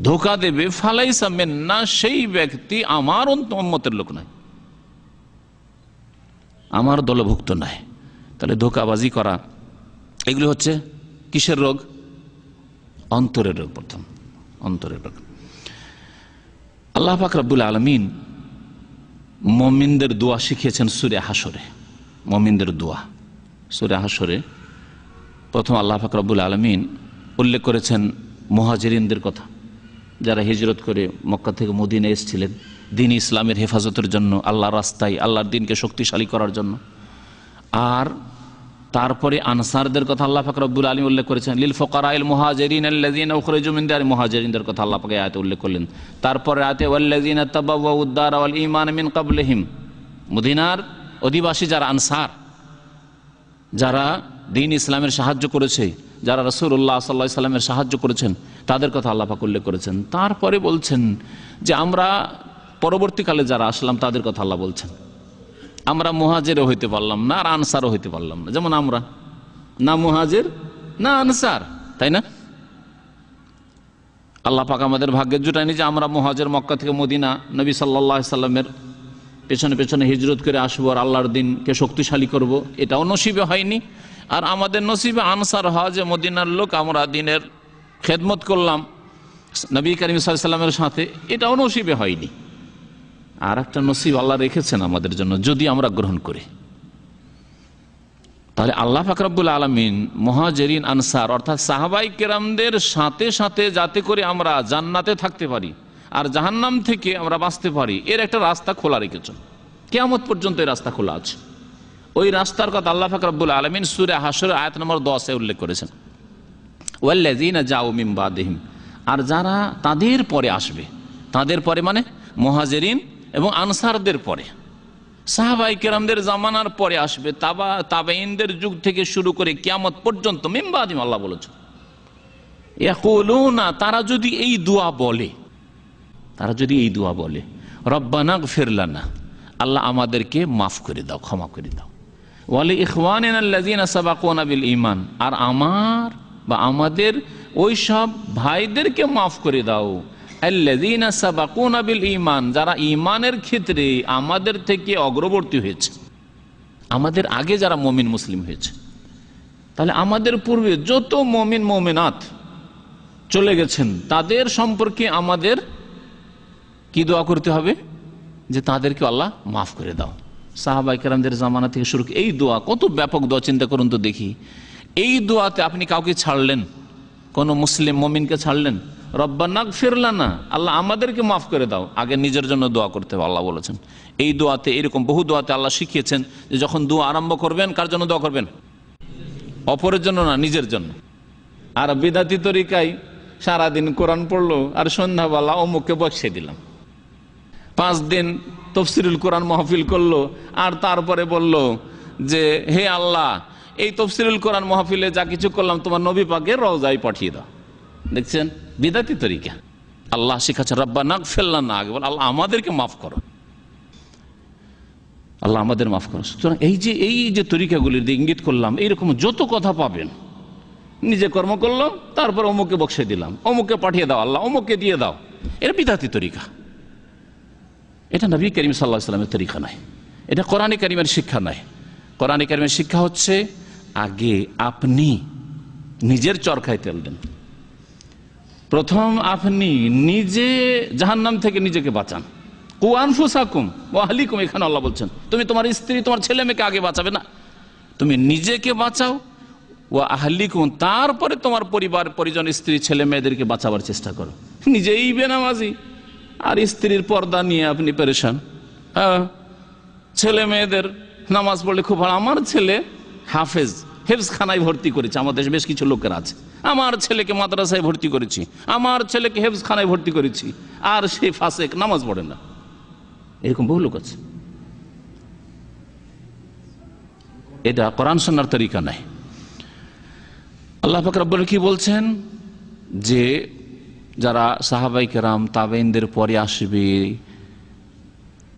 ধোকা দেবে ফালাইসা মেন্না সেই ব্যক্তি আমার অন্তমতের লোক নয় আমার দলভুক্ত নয় তাহলে ধোকাবাজি করা এগুলি হচ্ছে কিসের রোগ অন্তরের রোগ প্রথম অন্তরের রোগ আল্লাহ পাক রব্বুল আলমিন মমিনদের দোয়া শিখিয়েছেন সুরে হাসরে মমিনদের দোয়া সুরে হাসরে প্রথম আল্লাহ ফাকরাবুল আলমিন উল্লেখ করেছেন মহাজিরিনদের কথা যারা হিজরত করে মক্কা থেকে মদিনে এসেছিলেন দিন ইসলামের হেফাজতের জন্য আল্লাহ রাস্তায় আল্লাহর দিনকে শক্তিশালী করার জন্য আর তারপরে আনসারদের কথা আল্লাহ ফাকর রব্বুল আলী উল্লেখ করেছেন লিল আল মহাজেরিন আল্লাজিন উখরেজুমিন্দা মহাজরিনদের মহাজেরিনদের কথা আল্লাহ পাকে আয়াতে উল্লেখ করলেন তারপরে আয়াতে ওয়াল্লাজিন তাবাউদ্দার উদ্দার আল ইমান মিন কাবলহিম মদিনার অধিবাসী যারা আনসার যারা দিন ইসলামের সাহায্য করেছে যারা রসুল্লাহ সাল্লাহ ইসলামের সাহায্য করেছেন তাদের কথা আল্লাহ পাক উল্লেখ করেছেন তারপরে বলছেন যে আমরা পরবর্তীকালে যারা আসলাম তাদের কথা আল্লাহ বলছেন আমরা মুহাজেরও হইতে পারলাম না আর আনসারও হইতে পারলাম না যেমন আমরা না মুহাজের না আনসার তাই না আল্লাহ পাক আমাদের ভাগ্যে জুটায়নি যে আমরা মহাজের মক্কা থেকে মদিনা নবী সাল্লাহ সাল্লামের পেছনে পেছনে হিজরত করে আসবো আর আল্লাহর দিনকে শক্তিশালী করব। এটাও নসিবে হয়নি আর আমাদের নসিবে আনসার হওয়া যে মদিনার লোক আমরা দিনের খেদমত করলাম নবী করিম সাল্লামের সাথে এটাও নসিবে হয়নি আর একটা নসিব আল্লাহ রেখেছেন আমাদের জন্য যদি আমরা গ্রহণ করি তাহলে আল্লাহ ফাকরাবুল আলমিন মহাজেরিন আনসার অর্থাৎ সাহাবাই কেরামদের সাথে সাথে যাতে করে আমরা জান্নাতে থাকতে পারি আর জাহান্নাম থেকে আমরা বাঁচতে পারি এর একটা রাস্তা খোলা রেখেছেন কেয়ামত পর্যন্ত এই রাস্তা খোলা আছে ওই রাস্তার কথা আল্লাহ ফাকরাবুল আলমিন সুরে হাসর আয়াত নম্বর দশে উল্লেখ করেছেন ওয়াল্লাজিনা জাউ মিম দেহিম আর যারা তাদের পরে আসবে তাদের পরে মানে মহাজেরিন এবং আনসারদের পরে সাহাবাই কেরামদের জামানার পরে আসবে তাবা তাবাইনদের যুগ থেকে শুরু করে কিয়ামত পর্যন্ত মেম্বাদিম আল্লাহ বলেছেন না তারা যদি এই দোয়া বলে তারা যদি এই দোয়া বলে রব্বানাগ ফেরলানা আল্লাহ আমাদেরকে মাফ করে দাও ক্ষমা করে দাও ওয়ালি ইখওয়ান সাবাকিল ইমান আর আমার বা আমাদের ওই সব ভাইদেরকে মাফ করে দাও সাবাকুনাবিল ইমান যারা ইমানের ক্ষেত্রে আমাদের থেকে অগ্রবর্তী হয়েছে আমাদের আগে যারা মমিন মুসলিম হয়েছে তাহলে আমাদের পূর্বে যত মমিন মমিনাথ চলে গেছেন তাদের সম্পর্কে আমাদের কি দোয়া করতে হবে যে তাদেরকে আল্লাহ মাফ করে দাও সাহাবাইকার জামানা থেকে শুরু এই দোয়া কত ব্যাপক দোয়া চিন্তা করুন তো দেখি এই দোয়াতে আপনি কাউকে ছাড়লেন কোনো মুসলিম মমিনকে ছাড়লেন ফিরলা ফিরলানা আল্লাহ আমাদেরকে মাফ করে দাও আগে নিজের জন্য দোয়া করতে হবে আল্লাহ বলেছেন এই দোয়াতে এরকম বহু দোয়াতে আল্লাহ শিখিয়েছেন যে যখন দোয়া আরম্ভ করবেন কার জন্য দোয়া করবেন অপরের জন্য না নিজের জন্য আর বিদাতি তরিকায় সারাদিন কোরআন পড়লো আর সন্ধ্যাবেলা অমুককে বসিয়ে দিলাম পাঁচ দিন তফসিরুল কোরআন মহফিল করলো আর তারপরে বলল যে হে আল্লাহ এই তফসিরুল কোরআন মহফিলে যা কিছু করলাম তোমার নবী পাকে রওজায় পাঠিয়ে দাও দেখছেন বেদাতি তরিকা আল্লাহ শিখাচ্ছে রব্বা নাক ফেললা না আগে বল আল্লাহ আমাদেরকে মাফ করো আল্লাহ আমাদের মাফ করো সুতরাং এই যে এই যে তরিকাগুলির দিয়ে ইঙ্গিত করলাম এইরকম যত কথা পাবেন নিজে কর্ম করলাম তারপর অমুকে বক্সে দিলাম অমুকে পাঠিয়ে দাও আল্লাহ অমুকে দিয়ে দাও এটা বিদাতি তরিকা এটা নবী করিম সাল্লাহ সাল্লামের তরিকা নয় এটা কোরআনে করিমের শিক্ষা নয় কোরআন করিমের শিক্ষা হচ্ছে আগে আপনি নিজের চরখায় তেল দেন প্রথম আপনি নিজে জাহান্নাম থেকে নিজেকে বাঁচান কুয়ানফুসাকুম ওয়াহলিকুম এখানে আল্লাহ বলছেন তুমি তোমার স্ত্রী তোমার ছেলে মেয়েকে আগে বাঁচাবে না তুমি নিজেকে বাঁচাও ও আহলিকুম তারপরে তোমার পরিবার পরিজন স্ত্রী ছেলে মেয়েদেরকে বাঁচাবার চেষ্টা করো নিজেই বেনামাজি আর স্ত্রীর পর্দা নিয়ে আপনি পেরেশান হ্যাঁ ছেলে মেয়েদের নামাজ পড়লে খুব ভালো আমার ছেলে হাফেজ হেফজখানায় ভর্তি করেছে আমার দেশে বেশ কিছু লোকের আছে আমার ছেলেকে মাদ্রাসায় ভর্তি করেছি আমার ছেলেকে হেফজখানায় ভর্তি করেছি আর সে ফাঁসেক নামাজ পড়ে না এরকম বহু লোক আছে এটা কোরআন সন্ন্যার তরিকা নাই আল্লাহ ফাকরাবুল কি বলছেন যে যারা সাহাবাই কেরাম তাবেইনদের পরে আসবে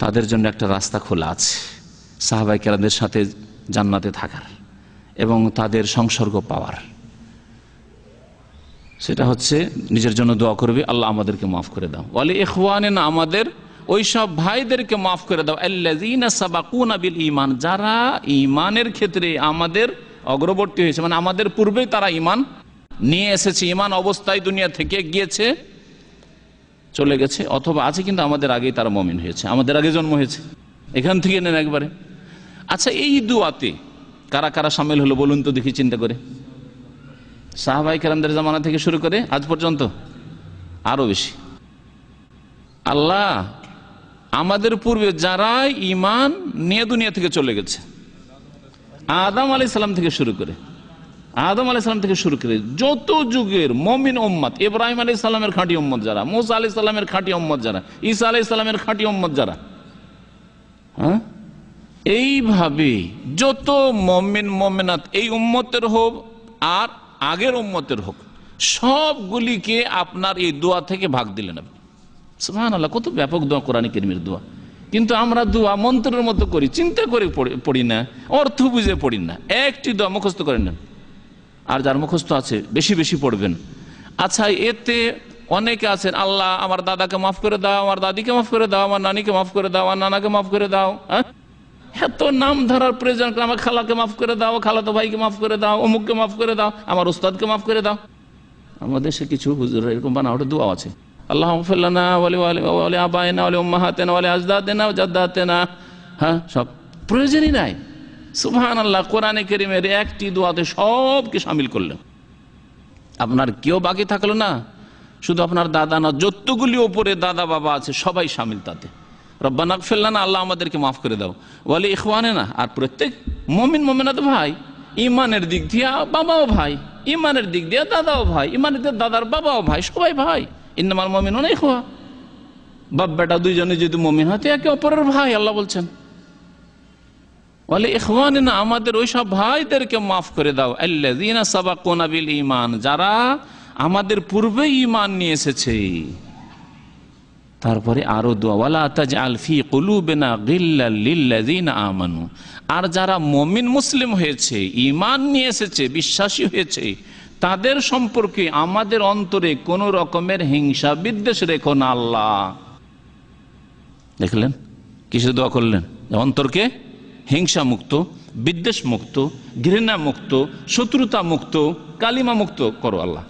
তাদের জন্য একটা রাস্তা খোলা আছে সাহাবাই কেরামদের সাথে জান্নাতে থাকার এবং তাদের সংসর্গ পাওয়ার সেটা হচ্ছে নিজের জন্য দোয়া করবে আল্লাহ আমাদেরকে মাফ করে দাও বলে এখওয়ানে না আমাদের ওই সব ভাইদেরকে মাফ করে দাও সাবাকুনা বিল ইমান যারা ইমানের ক্ষেত্রে আমাদের অগ্রবর্তী হয়েছে মানে আমাদের পূর্বেই তারা ইমান নিয়ে এসেছে ইমান অবস্থায় দুনিয়া থেকে গিয়েছে চলে গেছে অথবা আছে কিন্তু আমাদের আগেই তারা মমিন হয়েছে আমাদের আগে জন্ম হয়েছে এখান থেকে নেন একবারে আচ্ছা এই দুয়াতে কারা কারা সামিল হলো বলুন তো দেখি চিন্তা করে সাহাবাই কেরামদের জামানা থেকে শুরু করে আজ পর্যন্ত আরও বেশি আল্লাহ আমাদের পূর্বে যারা ইমান নিয়ে দুনিয়া থেকে চলে গেছে আদম আলি সালাম থেকে শুরু করে আদম আলি সালাম থেকে শুরু করে যত যুগের মমিন ওম্মত ইব্রাহিম আলি সালামের খাঁটি ওম্মদ যারা মোসা আলি সালামের খাঁটি ওম্মদ যারা ঈসা আলি সালামের খাঁটি ওম্মদ যারা হ্যাঁ এইভাবে যত মমিন মমেনাত এই উম্মতের হোক আর আগের উম্মতের হোক সবগুলিকে আপনার এই দোয়া থেকে ভাগ দিলেন আপনি সুহান আল্লাহ কত ব্যাপক দোয়া কোরআন কেরিমের দোয়া কিন্তু আমরা দোয়া মন্ত্রের মতো করি চিন্তা করে পড়ি না অর্থ বুঝে পড়ি না একটি দোয়া মুখস্থ করেন না আর যার মুখস্থ আছে বেশি বেশি পড়বেন আচ্ছা এতে অনেকে আছেন আল্লাহ আমার দাদাকে মাফ করে দাও আমার দাদিকে মাফ করে দাও আমার নানিকে মাফ করে দাও আমার নানাকে মাফ করে দাও হ্যাঁ এত নাম ধরার প্রয়োজন আমার খালাকে মাফ করে দাও খালাতো ভাইকে মাফ করে দাও অমুককে মাফ করে দাও আমার ওস্তাদকে মাফ করে দাও আমাদের দেশে কিছু হুজুর এরকম বানাওটা দোয়া আছে আল্লাহ বলে বলে বলে হ্যাঁ সব প্রয়োজনই আল্লাহ কোরআনে একটি সবকে সামিল আপনার কেউ বাকি থাকলো না শুধু আপনার দাদা না যতগুলি ওপরে দাদা বাবা আছে সবাই সামিল তাতে রব্বানাক ফেললানা আল্লাহ আমাদেরকে মাফ করে দাও বলে ইখওয়ানে না আর প্রত্যেক মমিন মমিনাত ভাই ইমানের দিক দিয়ে বাবাও ভাই ইমানের দিক দিয়ে দাদাও ভাই ইমানের দিয়ে দাদার বাবাও ভাই সবাই ভাই ইন্নামাল মমিন অনেক হওয়া বাপ বেটা দুইজনে যদি মমিন হয় তো একে অপরের ভাই আল্লাহ বলছেন বলে ইখওয়ান না আমাদের ওই সব ভাইদেরকে মাফ করে দাও আল্লাহ সাবা কোনাবিল ইমান যারা আমাদের পূর্বে ইমান নিয়ে এসেছে তারপরে আরো দোয়ালা আলফি আর যারা মমিন মুসলিম হয়েছে ইমান নিয়ে এসেছে বিশ্বাসী হয়েছে তাদের সম্পর্কে আমাদের অন্তরে কোনো রকমের হিংসা বিদ্বেষ রেখো না আল্লাহ দেখলেন কিছু দোয়া করলেন অন্তরকে হিংসা মুক্ত বিদ্বেষ মুক্ত ঘৃণা মুক্ত শত্রুতা মুক্ত কালিমা মুক্ত করো আল্লাহ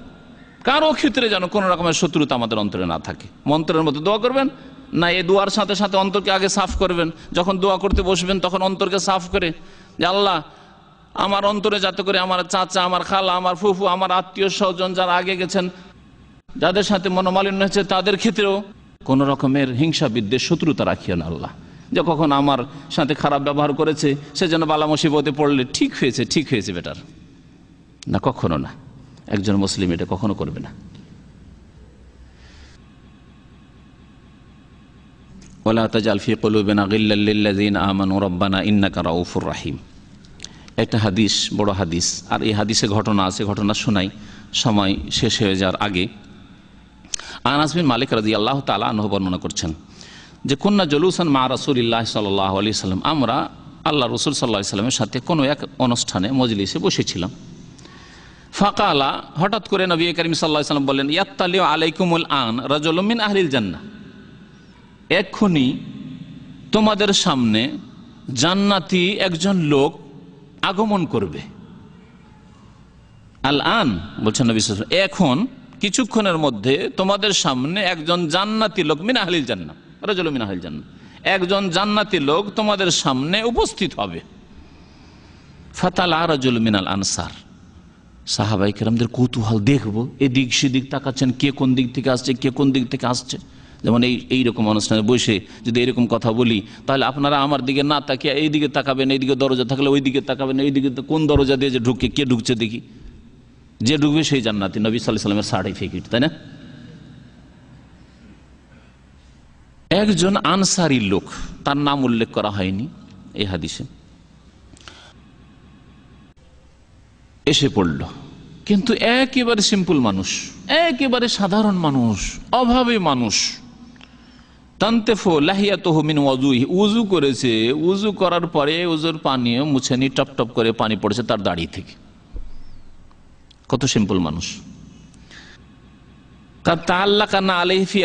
কারো ক্ষেত্রে যেন কোনো রকমের শত্রুতা আমাদের অন্তরে না থাকে মন্ত্রের মধ্যে দোয়া করবেন না এ দোয়ার সাথে সাথে অন্তরকে আগে সাফ করবেন যখন দোয়া করতে বসবেন তখন অন্তরকে সাফ করে যে আল্লাহ আমার অন্তরে যাতে করে আমার চাচা আমার খালা আমার ফুফু আমার আত্মীয় স্বজন যারা আগে গেছেন যাদের সাথে মনোমালিন্য হয়েছে তাদের ক্ষেত্রেও কোনো রকমের হিংসা বিদ্বেষ শত্রুতা রাখিও না আল্লাহ যে কখন আমার সাথে খারাপ ব্যবহার করেছে সে যেন বালা পড়লে ঠিক হয়েছে ঠিক হয়েছে বেটার না কখনো না একজন মুসলিম এটা কখনো করবে না ওলা কলুবেনা গিল্লাল্লিল্লাযিনা আমানু ইন্নাকা রাউফুর রাহিম একটা হাদিস বড় হাদিস আর এই হাদিসে ঘটনা আছে ঘটনা সময় শেষ হয়ে যাওয়ার আগে আনাসমিন মালিক রাজি আল্লাহ তালা বর্ণনা করছেন যে কন্যা জলুসান মা রাসুলিল্লাহ সাল্লাহ আলি সাল্লাম আমরা আল্লাহ রসুল সাল্লাহ সাল্লামের সাথে কোনো এক অনুষ্ঠানে মজলিসে বসেছিলাম ফাকালা হঠাৎ করে নবী করিম সাল্লা সাল্লাম বললেন ইয়াত্তালি আলাইকুমুল আন রাজমিন আহলিল জান্না এক্ষুনি তোমাদের সামনে জান্নাতি একজন লোক আগমন করবে আল আন বলছেন নবী এখন কিছুক্ষণের মধ্যে তোমাদের সামনে একজন জান্নাতি লোক মিন আহলিল জান্না রাজমিন মিন আহলিল জান্না একজন জান্নাতি লোক তোমাদের সামনে উপস্থিত হবে ফাতাল রাজুল মিনাল আনসার সাহাবাই কেরামদের কৌতূহল দেখব এদিক সেদিক তাকাচ্ছেন কে কোন দিক থেকে আসছে কে কোন দিক থেকে আসছে যেমন এই এইরকম অনুষ্ঠানে বসে যদি এরকম কথা বলি তাহলে আপনারা আমার দিকে না তাকিয়ে এইদিকে তাকাবেন এইদিকে দরজা থাকলে ওই দিকে তাকাবেন এইদিকে কোন দরজা দিয়ে যে ঢুকে কে ঢুকছে দেখি যে ঢুকবে সেই জান্নাতি নবী সাল্লাহ সাল্লামের সাড়ে ফেকিট তাই না একজন আনসারি লোক তার নাম উল্লেখ করা হয়নি এই হাদিসে এসে পড়ল কিন্তু একেবারে সিম্পল মানুষ একেবারে সাধারণ মানুষ অভাবে মানুষ তান্তেফো লাহিয়াতহ মিন ওয়াজুহি উজু করেছে উজু করার পরে উজুর পানিও মুছে নি টপ টপ করে পানি পড়েছে তার দাড়ি থেকে কত সিম্পল মানুষ কার তাল্লা কানা আলহিফি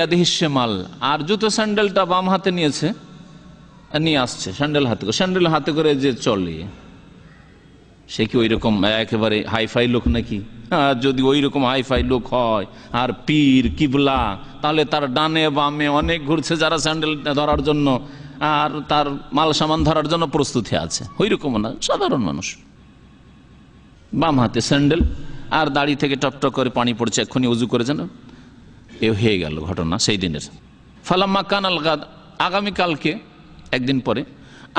মাল আর জুতো স্যান্ডেলটা বাম হাতে নিয়েছে নিয়ে আসছে স্যান্ডেল হাতে করে স্যান্ডেল হাতে করে যে চলে সে কি ওই রকম একেবারে হাইফাই লোক নাকি আর যদি ওই রকম হাইফাই লোক হয় আর পীর কিবলা তাহলে তার ডানে বামে অনেক ঘুরছে যারা স্যান্ডেল ধরার জন্য আর তার মাল সামান ধরার জন্য প্রস্তুতি আছে ওই রকম না সাধারণ মানুষ বাম হাতে স্যান্ডেল আর দাড়ি থেকে টপটপ করে পানি পড়ছে এক্ষুনি উজু করে যেন এ হয়ে গেল ঘটনা সেই দিনের ফালাম্মা কান আলগাদ আগামীকালকে একদিন পরে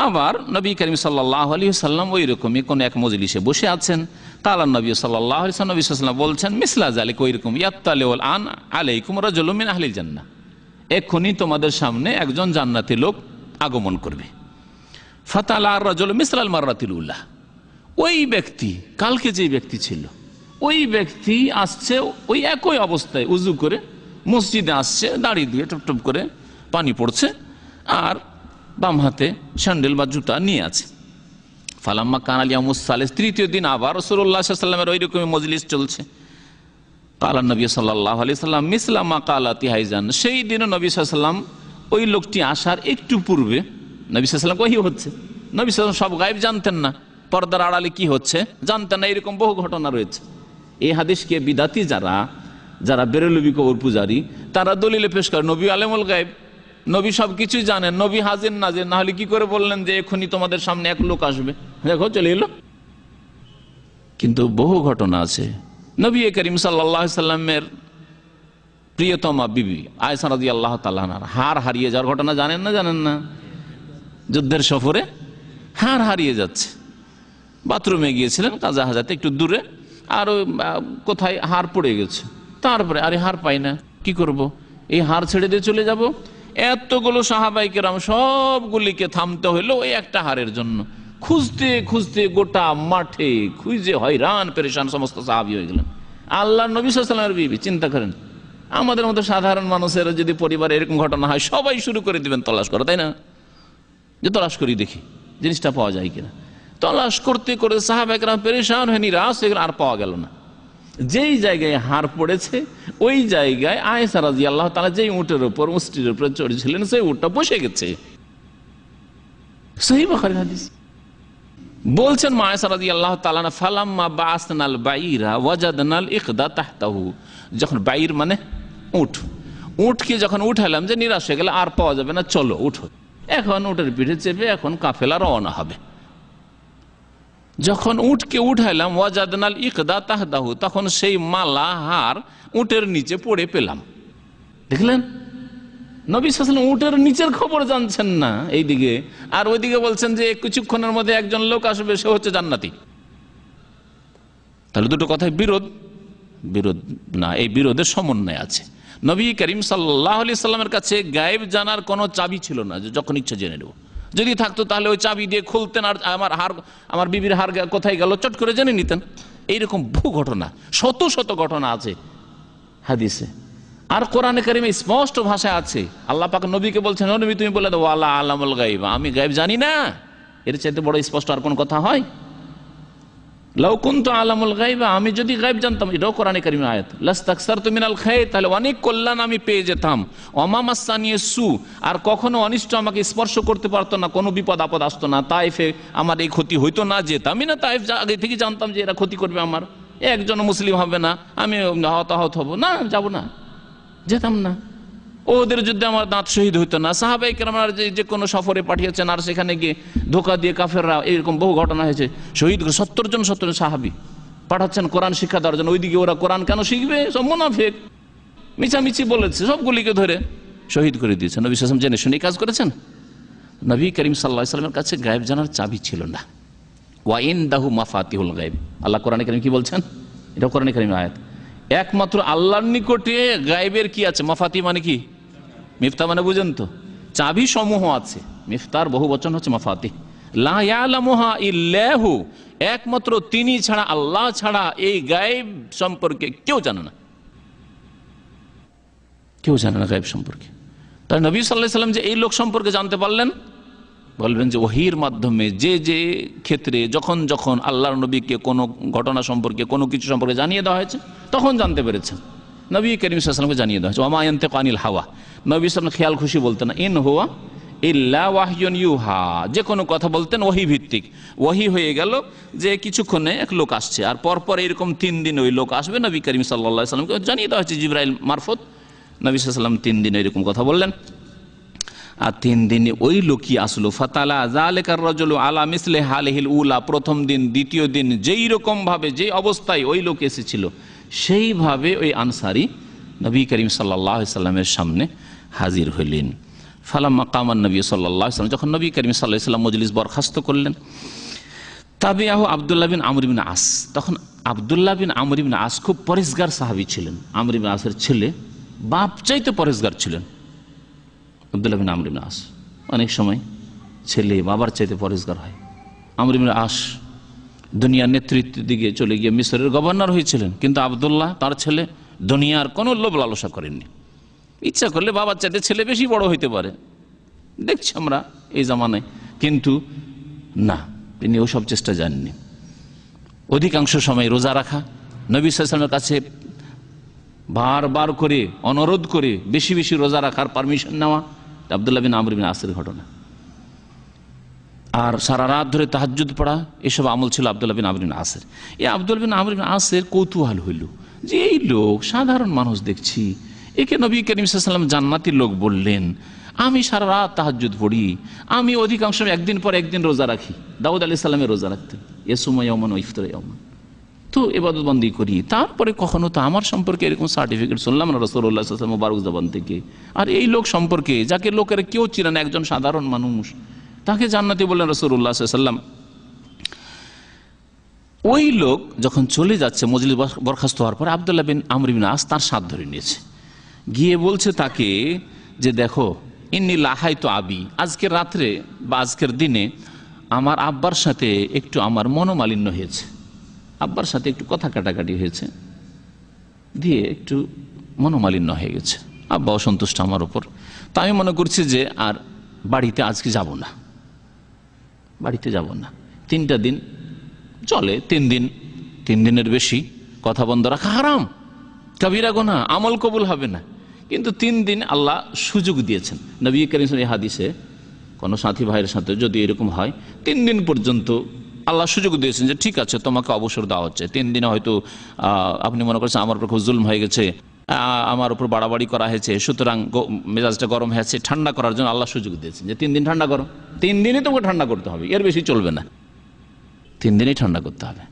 আবার নবী করিম সাল্লাহ আলী সাল্লাম ওই রকমই কোনো এক মজলিসে বসে আছেন তালা নবী সাল্লাহ আলি নবী সাল্লাম বলছেন মিসলা জালিক ওই রকম ইয়াত্তালেউল আন আলাইকুম রাজমিন আহলি জান্না এক্ষুনি তোমাদের সামনে একজন জান্নাতি লোক আগমন করবে ফাতালা আর রাজল মিসলাল মার্রাতিল উল্লাহ ওই ব্যক্তি কালকে যে ব্যক্তি ছিল ওই ব্যক্তি আসছে ওই একই অবস্থায় উজু করে মসজিদে আসছে দাঁড়িয়ে দিয়ে টপটপ করে পানি পড়ছে আর বাম হাতে স্যান্ডেল বা জুতা নিয়ে আছে ফালাম্মা কানাল ইয়ামুসালেস তৃতীয় দিন আবার রসুল্লাহ সাল্লামের ওই রকমই মজলিস চলছে কালা নবী সাল্লাহ আলি সাল্লাম মিসলামা কালাতি হাইজান সেই দিনও নবী সাল্লাম ওই লোকটি আসার একটু পূর্বে নবী সাল্লাম কহি হচ্ছে নবী সাল্লাম সব গায়েব জানতেন না পর্দার আড়ালে কি হচ্ছে জানতেন না এরকম বহু ঘটনা রয়েছে এই হাদিসকে বিদাতি যারা যারা বেরেলবি কবর পূজারী তারা দলিলে পেশ করে নবী আলেমুল গায়েব নবী সব কিছুই জানেন নবী হাজির নাজির না হলে কি করে বললেন যে এখনই তোমাদের সামনে এক লোক আসবে দেখো চলে এলো কিন্তু বহু ঘটনা আছে নবী করিম সাল্লামের প্রিয়তমা বিবি রাজি আল্লাহ তালাহার হার হারিয়ে যাওয়ার ঘটনা জানেন না জানেন না যুদ্ধের সফরে হার হারিয়ে যাচ্ছে বাথরুমে গিয়েছিলেন কাজা হাজাতে একটু দূরে আর কোথায় হার পড়ে গেছে তারপরে আরে হার পাই না কি করব। এই হার ছেড়ে দিয়ে চলে যাব এতগুলো সাহাবাই কেরাম সবগুলিকে থামতে হইলো ওই একটা হারের জন্য খুঁজতে খুঁজতে গোটা মাঠে খুঁজে হয়রান পেরেশান সমস্ত সাহাবি হয়ে গেলেন আল্লাহ নবী বিবি চিন্তা করেন আমাদের মতো সাধারণ মানুষের যদি পরিবারে এরকম ঘটনা হয় সবাই শুরু করে দিবেন তলাশ করা তাই না যে তলাশ করি দেখি জিনিসটা পাওয়া যায় কিনা তলাশ করতে করে সাহাবাহাম পেরেশান হয়নি রাস আর পাওয়া গেল না যেই জায়গায় হাড় পড়েছে ওই জায়গায় আয়েসা রাজি আল্লাহ তালা যেই উটের ওপর মুষ্টির উপরে চড়েছিলেন সেই উটটা বসে গেছে সেই বখারের হাদিস বলছেন মায়াসা রাজি আল্লাহ তালানা ফালাম্মা বা আসনাল বাইরা ওয়াজাদনাল ইকদা তাহতাহু যখন বাইর মানে উঠ উঠকে যখন উঠালাম যে নিরাশ হয়ে গেলে আর পাওয়া যাবে না চলো উঠো এখন উঠের পিঠে চেপে এখন কাফেলা রওনা হবে যখন উটকে উঠাইলাম ওয়াজাদনাল ইকদা তাহদাহু তখন সেই মালা হার উটের নিচে পড়ে পেলাম দেখলেন নবী শাসন উটের নিচের খবর জানছেন না এইদিকে আর ওইদিকে বলছেন যে কিছুক্ষণের মধ্যে একজন লোক আসবে সে হচ্ছে জান্নাতি তাহলে দুটো কথায় বিরোধ বিরোধ না এই বিরোধের সমন্বয় আছে নবী করিম সাল্লাহ আলি সাল্লামের কাছে গায়েব জানার কোনো চাবি ছিল না যে যখন ইচ্ছা জেনে নেবো যদি থাকতো তাহলে ওই চাবি দিয়ে খুলতেন আর আমার হার আমার বিবির হার কোথায় গেল চট করে জেনে নিতেন এইরকম বহু ঘটনা শত শত ঘটনা আছে হাদিসে আর কোরআনে কারিমে স্পষ্ট ভাষা আছে আল্লাহ পাক নবীকে বলছেন নবী তুমি বলে দেবো আল্লাহ আল্লামুল গাইব আমি গাইব জানি না এর চাইতে বড় স্পষ্ট আর কোন কথা হয় লৌকুন্ত আলামুল গাইবা আমি যদি গাইব জানতাম এটাও কোরআনে কারিমে আয়াত লাস্তাকসার তুমি মিনাল খাই তাহলে অনেক কল্যাণ আমি পেয়ে যেতাম অমামাস্তা নিয়ে সু আর কখনো অনিষ্ট আমাকে স্পর্শ করতে পারতো না কোনো বিপদ আপদ আসতো না তাইফে আমার এই ক্ষতি হইতো না যেতামই না তাইফ আগে থেকে জানতাম যে এরা ক্ষতি করবে আমার একজন মুসলিম হবে না আমি হতাহত হব না যাব না যেতাম না ওদের যুদ্ধে আমার দাঁত শহীদ হইতো না সাহাবাই কেরামার যে কোনো সফরে পাঠিয়েছেন আর সেখানে গিয়ে ধোকা দিয়ে কাফেররা এরকম বহু ঘটনা হয়েছে শহীদ সত্তর জন সত্তর সাহাবি পাঠাচ্ছেন কোরআন শিক্ষা দেওয়ার জন্য ওইদিকে ওরা কোরআন কেন শিখবে সব মোনাফেক মিছামিছি বলেছে সবগুলিকে ধরে শহীদ করে দিয়েছে নবী সাসম জেনে শুনে কাজ করেছেন নবী করিম সাল্লা সাল্লামের কাছে গায়েব জানার চাবি ছিল না ওয়াইন দাহু মাফাতি হল গায়েব আল্লাহ কোরআন করিম কি বলছেন এটা কোরআন করিম আয়াত একমাত্র আল্লাহর নিকটে গায়েবের কি আছে মাফাতি মানে কি মিফতা মানে বুঝেন তো চাবি সমূহ আছে মিফতার বহু বচন হচ্ছে মাফাতি ইল্লাহু একমাত্র তিনি ছাড়া আল্লাহ ছাড়া এই গায়েব সম্পর্কে কেউ জানে না কেউ জানে না গায়েব সম্পর্কে তাই নবী সাল্লাহ সাল্লাম যে এই লোক সম্পর্কে জানতে পারলেন বলবেন যে ওহির মাধ্যমে যে যে ক্ষেত্রে যখন যখন আল্লাহর নবীকে কোনো ঘটনা সম্পর্কে কোনো কিছু সম্পর্কে জানিয়ে দেওয়া হয়েছে তখন জানতে পেরেছেন নবী করিম সাল্লামকে জানিয়ে দেওয়া হয়েছে ওমায়ন্তে কানিল হাওয়া নবী ইসলাম খেয়াল খুশি বলতেন ইন হুয়া ইল্লা ওয়াহিয়ন ইউহা যে কোনো কথা বলতেন ওহি ভিত্তিক ওহি হয়ে গেল যে কিছুক্ষণে এক লোক আসছে আর পরপর এরকম তিন দিন ওই লোক আসবে নবী করিম সাল্লা সাল্লামকে জানিয়ে দেওয়া হয়েছে জিব্রাইল মারফত নবী সাল্লাম তিন দিন এরকম কথা বললেন আর তিন দিনে ওই লোকই আসলো ফাতালা জালেকার রজল আলা মিসলে হালহিল উলা প্রথম দিন দ্বিতীয় দিন যেই রকমভাবে যেই অবস্থায় ওই লোক এসেছিল সেইভাবে ওই আনসারি নবী করিম সাল্লাহ সাল্লামের সামনে হাজির হইলেন ফালাম মাকামান নবী সাল্লাহ সাল্লাম যখন নবী করিম সাল্লাহ সাল্লাম মজলিস বরখাস্ত করলেন তবে আহ আবদুল্লাহ বিন আমরিবিন আস তখন আবদুল্লাহ বিন আমরিবিন আস খুব পরেশগার সাহাবি ছিলেন আমরিবিন আসের ছেলে বাপ চাইতে পরেশগার ছিলেন আবদুল্লাহ বিন আমরিবিন আস অনেক সময় ছেলে বাবার চাইতে পরেশগার হয় আমরিবিন আস দুনিয়ার নেতৃত্বের দিকে চলে গিয়ে মিশরের গভর্নর হয়েছিলেন কিন্তু আবদুল্লাহ তার ছেলে দুনিয়ার কোনো লোভ লালসা করেননি ইচ্ছা করলে বাবার চাইতে ছেলে বেশি বড় হইতে পারে দেখছি আমরা এই জামানায় কিন্তু না তিনি ওসব চেষ্টা জাননি অধিকাংশ সময় রোজা রাখা নবী সালামের কাছে বারবার করে অনুরোধ করে বেশি বেশি রোজা রাখার পারমিশন নেওয়া আবদুল্লাহ বিন আমরিন আসের ঘটনা আর সারা রাত ধরে তাহাজুদ পড়া এসব আমল ছিল আবদুল্লাহ বিন আবরিন আসের এই আবদুল বিন আবরিন আসের কৌতূহল হইল যে এই লোক সাধারণ মানুষ দেখছি একে নবী করিম জান্নাতির লোক বললেন আমি সারা রাত তাহাজুদ পড়ি আমি অধিকাংশ একদিন পর একদিন রোজা রাখি দাউদ আলি সাল্লামের রোজা রাখতেন এসময় অমন ও অমন তো বন্দি করি তারপরে কখনো তো আমার সম্পর্কে এরকম সার্টিফিকেট শুনলাম না রসল্লাহ বারুক জবান থেকে আর এই লোক সম্পর্কে যাকে লোকের কেউ চিনেন একজন সাধারণ মানুষ তাকে জান্নাতি বললেন রসুল্লাহ সাল্লাম ওই লোক যখন চলে যাচ্ছে মজলিস বরখাস্ত হওয়ার পর আবদুল্লাহ বিন আমরিবিন আস তার সাত ধরে নিয়েছে গিয়ে বলছে তাকে যে দেখো ইন্নি লাহাই তো আবি আজকের রাত্রে বা আজকের দিনে আমার আব্বার সাথে একটু আমার মনোমালিন্য হয়েছে আব্বার সাথে একটু কথা কাটাকাটি হয়েছে দিয়ে একটু মনোমালিন্য হয়ে গেছে আব্বা অসন্তুষ্ট আমার ওপর তা আমি মনে করছি যে আর বাড়িতে আজকে যাব না বাড়িতে যাব না তিনটা দিন চলে তিন দিন তিন দিনের বেশি কথা বন্ধ রাখা হারাম কাবিরা গোনা আমল কবুল হবে না কিন্তু তিন দিন আল্লাহ সুযোগ দিয়েছেন নবী করিম হাদিসে কোনো সাথী ভাইয়ের সাথে যদি এরকম হয় তিন দিন পর্যন্ত আল্লাহ সুযোগ দিয়েছেন যে ঠিক আছে তোমাকে অবসর দেওয়া হচ্ছে তিন দিনে হয়তো আপনি মনে করছেন আমার উপর জুলম হয়ে গেছে আমার উপর বাড়াবাড়ি করা হয়েছে সুতরাং মেজাজটা গরম হয়েছে ঠান্ডা করার জন্য আল্লাহ সুযোগ দিয়েছেন যে তিন দিন ঠান্ডা করো তিন দিনই তোমাকে ঠান্ডা করতে হবে এর বেশি চলবে না তিন দিনই ঠান্ডা করতে হবে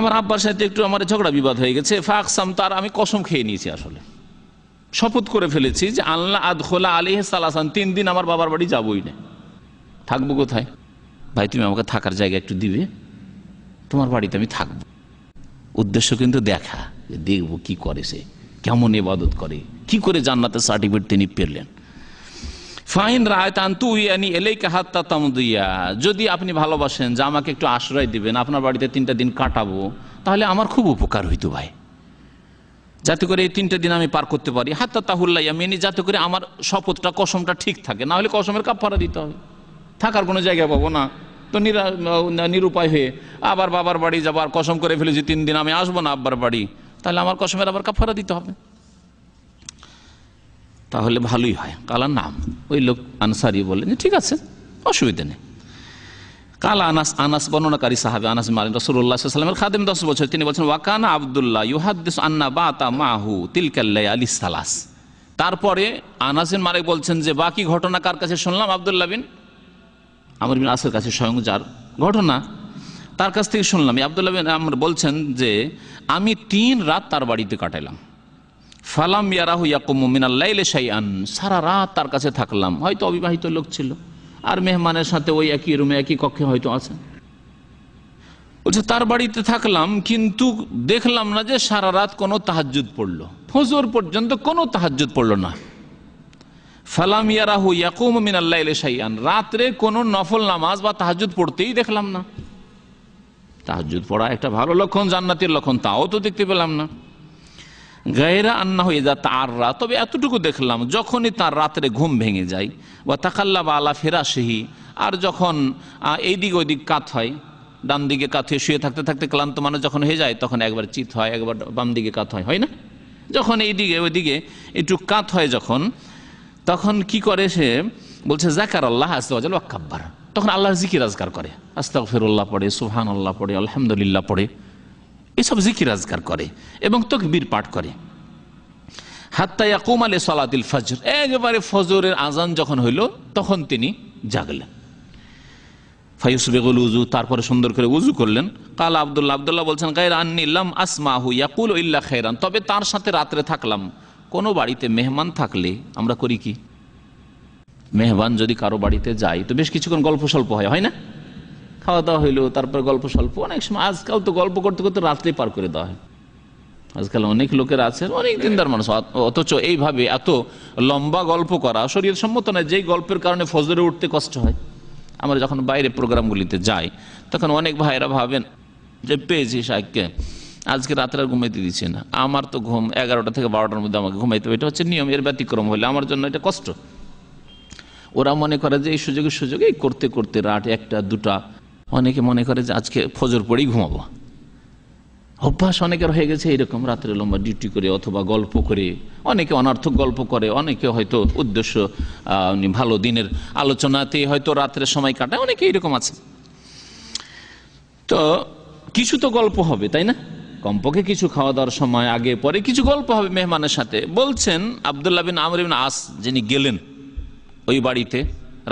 আমার আব্বার সাথে একটু আমার ঝগড়া বিবাদ হয়ে গেছে ফাকসাম তার আমি কসম খেয়ে নিয়েছি আসলে শপথ করে ফেলেছি যে আল্লাহ আদখোলা আলী সালাসান তিন দিন আমার বাবার বাড়ি যাবই না থাকবো কোথায় ভাই তুমি আমাকে থাকার জায়গা একটু দিবে তোমার বাড়িতে আমি থাকবো উদ্দেশ্য কিন্তু দেখা দেখব কি করে সে কেমন ইবাদত করে কি করে জান্নাতের সার্টিফিকেট তিনি পেলেন ফাইন রায়তান আনি এলেই কাহাত্তা দিয়া যদি আপনি ভালোবাসেন যে আমাকে একটু আশ্রয় দিবেন আপনার বাড়িতে তিনটা দিন কাটাবো তাহলে আমার খুব উপকার হইতো ভাই যাতে করে এই তিনটা দিন আমি পার করতে পারি হাত্তা তাহুল্লা মেনে যাতে করে আমার শপথটা কসমটা ঠিক থাকে না হলে কসমের কাপ দিতে হবে থাকার কোনো জায়গা পাবো না তো নিরুপায় হয়ে আবার বাবার বাড়ি যাবো আর কসম করে ফেলেছি তিন দিন আমি আসবো না আব্বার বাড়ি তাহলে আমার কসমের আবার কাফারা দিতে হবে তাহলে ভালোই হয় কালা নাম ওই লোক আনসারি বললেন ঠিক আছে অসুবিধা নেই কাল আনাস আনাস বর্ণনাকারী সাহাবে আনাস মালিন রসুল্লাহামের খাদেম দশ বছর তিনি বলছেন ওয়াকানা আবদুল্লাহ ইউহাদ্দিস আন্না বাতা মাহু তিলকাল্লাই আলী সালাস তারপরে আনাসিন মারে বলছেন যে বাকি ঘটনা কার কাছে শুনলাম আবদুল্লাহ বিন আমর বিন আসের কাছে স্বয়ং যার ঘটনা তার কাছ থেকে শুনলাম আবদুল্লাহ বিন আমর বলছেন যে আমি তিন রাত তার বাড়িতে কাটাইলাম ফালাম ইয়ারাহু ইয়াকুমু মিনাল্লাইলে আন সারা রাত তার কাছে থাকলাম হয়তো অবিবাহিত লোক ছিল আর মেহমানের সাথে ওই একই রুমে একই কক্ষে হয়তো আছেন বলছে তার বাড়িতে থাকলাম কিন্তু দেখলাম না যে সারা রাত কোনো তাহাজুদ পড়লো ফজর পর্যন্ত কোনো তাহাজুদ পড়লো না ফালাম ইয়ারাহু ইয়াকুম মিন আল্লাহ সাইয়ান রাত্রে কোনো নফল নামাজ বা তাহাজুদ পড়তেই দেখলাম না তাহাজুদ পড়া একটা ভালো লক্ষণ জান্নাতের লক্ষণ তাও তো দেখতে পেলাম না গায়েরা আন্না হয়ে যা তাররা তবে এতটুকু দেখলাম যখনই তার রাত্রে ঘুম ভেঙে যায় বা তাকাল্লা বা আলা ফেরা সেহি আর যখন এইদিক ওইদিক কাত হয় ডান দিকে কাত হয়ে শুয়ে থাকতে থাকতে ক্লান্ত মানুষ যখন হয়ে যায় তখন একবার চিত হয় একবার বাম দিকে কাত হয় হয় না যখন এইদিকে ওইদিকে একটু কাত হয় যখন তখন কি করে সে বলছে জাকার আল্লাহ আজাল ওয়াক্কাব্বার তখন আল্লাহ জিকির আজগার করে আস্তাক ফেরুল্লাহ পড়ে সুহান আল্লাহ পড়ে আলহামদুলিল্লাহ পড়ে এসব জিকির আজগার করে এবং তকবীর পাঠ করে হাত্তা ইয়াকুম আলে সালাতিল ফজর একেবারে ফজরের আজান যখন হইল তখন তিনি জাগলেন ফাইস বেগুল উজু তারপরে সুন্দর করে উজু করলেন কাল আবদুল্লাহ আবদুল্লাহ বলছেন গায়ের আন্নিল্লাম আসমাহু ইয়াকুল ইল্লা খেরান তবে তার সাথে রাত্রে থাকলাম কোনো বাড়িতে মেহমান থাকলে আমরা করি কি মেহমান যদি কারো বাড়িতে যাই তো বেশ কিছুক্ষণ গল্প স্বল্প হয় হয় না খাওয়া দাওয়া হইলো তারপর গল্প স্বল্প অনেক সময় আজকাল তো গল্প করতে করতে রাত্রে পার করে দেওয়া হয় আজকাল অনেক লোকের আছে অনেক দিনদার মানুষ অথচ এইভাবে এত লম্বা গল্প করা শরীর সম্মত নয় যেই গল্পের কারণে ফজরে উঠতে কষ্ট হয় আমরা যখন বাইরে প্রোগ্রামগুলিতে যাই তখন অনেক ভাইরা ভাবেন যে পেয়েছি সাহেবকে আজকে রাতের আর ঘুমাইতে দিচ্ছে না আমার তো ঘুম এগারোটা থেকে বারোটার মধ্যে আমাকে ঘুমাইতে হবে এটা হচ্ছে নিয়ম এর ব্যতিক্রম হলে আমার জন্য এটা কষ্ট ওরা মনে করে যে এই সুযোগে সুযোগে করতে করতে রাত একটা দুটা অনেকে মনে করে যে আজকে ফজর পড়েই ঘুমাবো অভ্যাস অনেকের হয়ে গেছে এরকম রাত্রে লম্বা ডিউটি করে অথবা গল্প করে অনেকে অনার্থক গল্প করে অনেকে হয়তো উদ্দেশ্য ভালো দিনের আলোচনাতে হয়তো রাত্রে সময় কাটায় অনেকে এরকম আছে তো কিছু তো গল্প হবে তাই না কমপক্ষে কিছু খাওয়া দাওয়ার সময় আগে পরে কিছু গল্প হবে মেহমানের সাথে বলছেন আবদুল্লাহ বিন আমর বিন আস যিনি গেলেন ওই বাড়িতে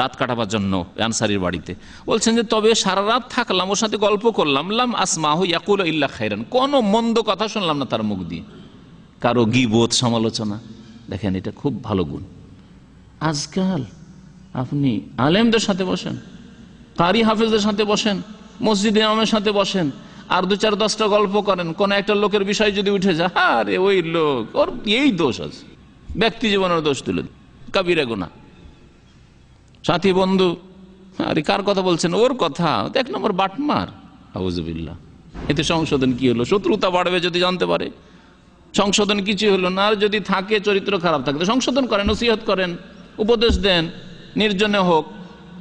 রাত কাটাবার জন্য আনসারির বাড়িতে বলছেন যে তবে সারা রাত থাকলাম ওর সাথে গল্প করলাম লাম আসমাহু ইয়াকুল ইল্লা খাইরান কোনো মন্দ কথা শুনলাম না তার মুখ দিয়ে কারো গিবোধ সমালোচনা দেখেন এটা খুব ভালো গুণ আজকাল আপনি আলেমদের সাথে বসেন কারি হাফেজদের সাথে বসেন মসজিদ ইমামের সাথে বসেন আর দু চার দশটা গল্প করেন কোন একটা লোকের বিষয় যদি উঠে যায় আরে ওই লোক ওর এই দোষ আছে ব্যক্তি জীবনের দোষ তুলে কাবিরা গোনা সাথী বন্ধু আরে কার কথা বলছেন ওর কথা এক নম্বর বাটমার হাউজবিল্লা এতে সংশোধন কি হলো শত্রুতা বাড়বে যদি জানতে পারে সংশোধন কিছু হলো না আর যদি থাকে চরিত্র খারাপ থাকে সংশোধন করেন নসিহত করেন উপদেশ দেন নির্জনে হোক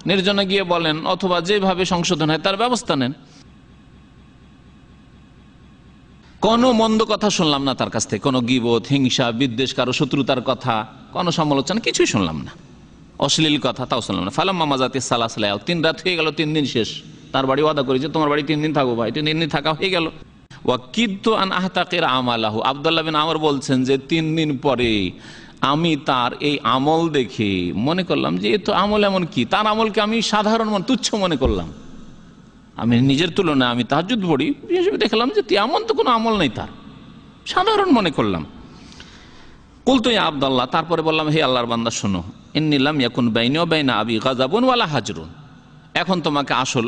নির্জনে গিয়ে বলেন অথবা যেভাবে সংশোধন হয় তার ব্যবস্থা নেন কোনো মন্দ কথা শুনলাম না তার কাছ থেকে কোনো গিবত হিংসা বিদ্বেষ কারো শত্রুতার কথা কোনো সমালোচনা কিছুই শুনলাম না অশ্লীল কথা তাও শুনলাম না ফালাম্মা মাজাতি সালাস তিন রাত হয়ে গেল তিন দিন শেষ তার বাড়ি ওয়াদা করেছে তোমার বাড়ি তিন দিন থাকবো ভাই তিন দিন থাকা হয়ে গেল ওয়াকিদ্দু আন আহতাকের আমালাহু আবদুল্লাহ বিন আমর বলছেন যে তিন দিন পরে আমি তার এই আমল দেখে মনে করলাম যে এ তো আমল এমন কি তার আমলকে আমি সাধারণ তুচ্ছ মনে করলাম আমি নিজের তুলনায় আমি তাহাজুদ পড়ি হিসেবে দেখলাম যে তেমন তো কোনো আমল নেই তার সাধারণ মনে করলাম কুলতো ইয়া আবদাল্লাহ তারপরে বললাম হে আল্লাহর বান্দা শোনো নিলাম ইয়াকুন বাইনিও বাইনা আবি গাজাবুন ওয়ালা হাজরুন এখন তোমাকে আসল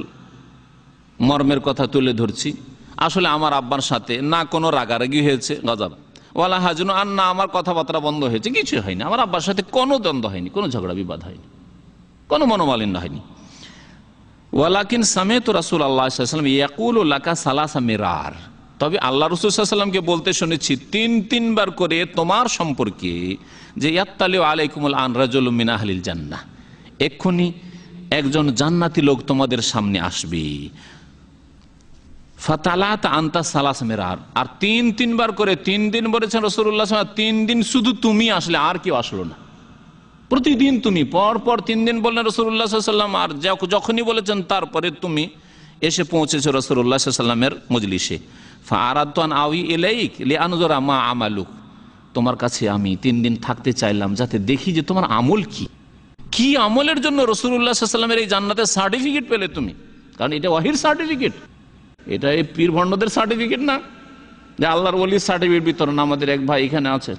মর্মের কথা তুলে ধরছি আসলে আমার আব্বার সাথে না কোনো রাগারাগি হয়েছে গাজাব ওয়ালা হাজরুন আর না আমার কথাবার্তা বন্ধ হয়েছে কিছু হয়নি আমার আব্বার সাথে কোনো দ্বন্দ্ব হয়নি কোনো ঝগড়া বিবাদ হয়নি কোনো মনোমালিন্য হয়নি ওয়ালাকিন সামে তো রাসুল আল্লাহাম ইয়াকুল লাকা সালাসা মেরার তবে আল্লাহ রসুলামকে বলতে শুনেছি তিন তিনবার করে তোমার সম্পর্কে যে ইয়াত্তালি আলাইকুমুল আনরাজুল মিন আহলিল জান্না এক্ষুনি একজন জান্নাতি লোক তোমাদের সামনে আসবে ফাতালাত আন্তা সালাস মেরার আর তিন তিনবার করে তিন দিন বলেছেন রসুল্লাহ তিন দিন শুধু তুমি আসলে আর কেউ আসলো না প্রতিদিন তুমি পর পর তিন দিন বললেন রসুল্লাহাম আর যখনই বলেছেন তারপরে তুমি এসে পৌঁছেছো রসুল্লাহ সাল্লামের মজলিসে আউই এলাইক লে আনজরা মা আমালুক তোমার কাছে আমি তিন দিন থাকতে চাইলাম যাতে দেখি যে তোমার আমল কি কি আমলের জন্য রসুল্লাহ সাল্লামের এই জান্নাতের সার্টিফিকেট পেলে তুমি কারণ এটা ওয়াহির সার্টিফিকেট এটা এই পীর ভণ্ডদের সার্টিফিকেট না যে আল্লাহর ওলির সার্টিফিকেট বিতরণ আমাদের এক ভাই এখানে আছে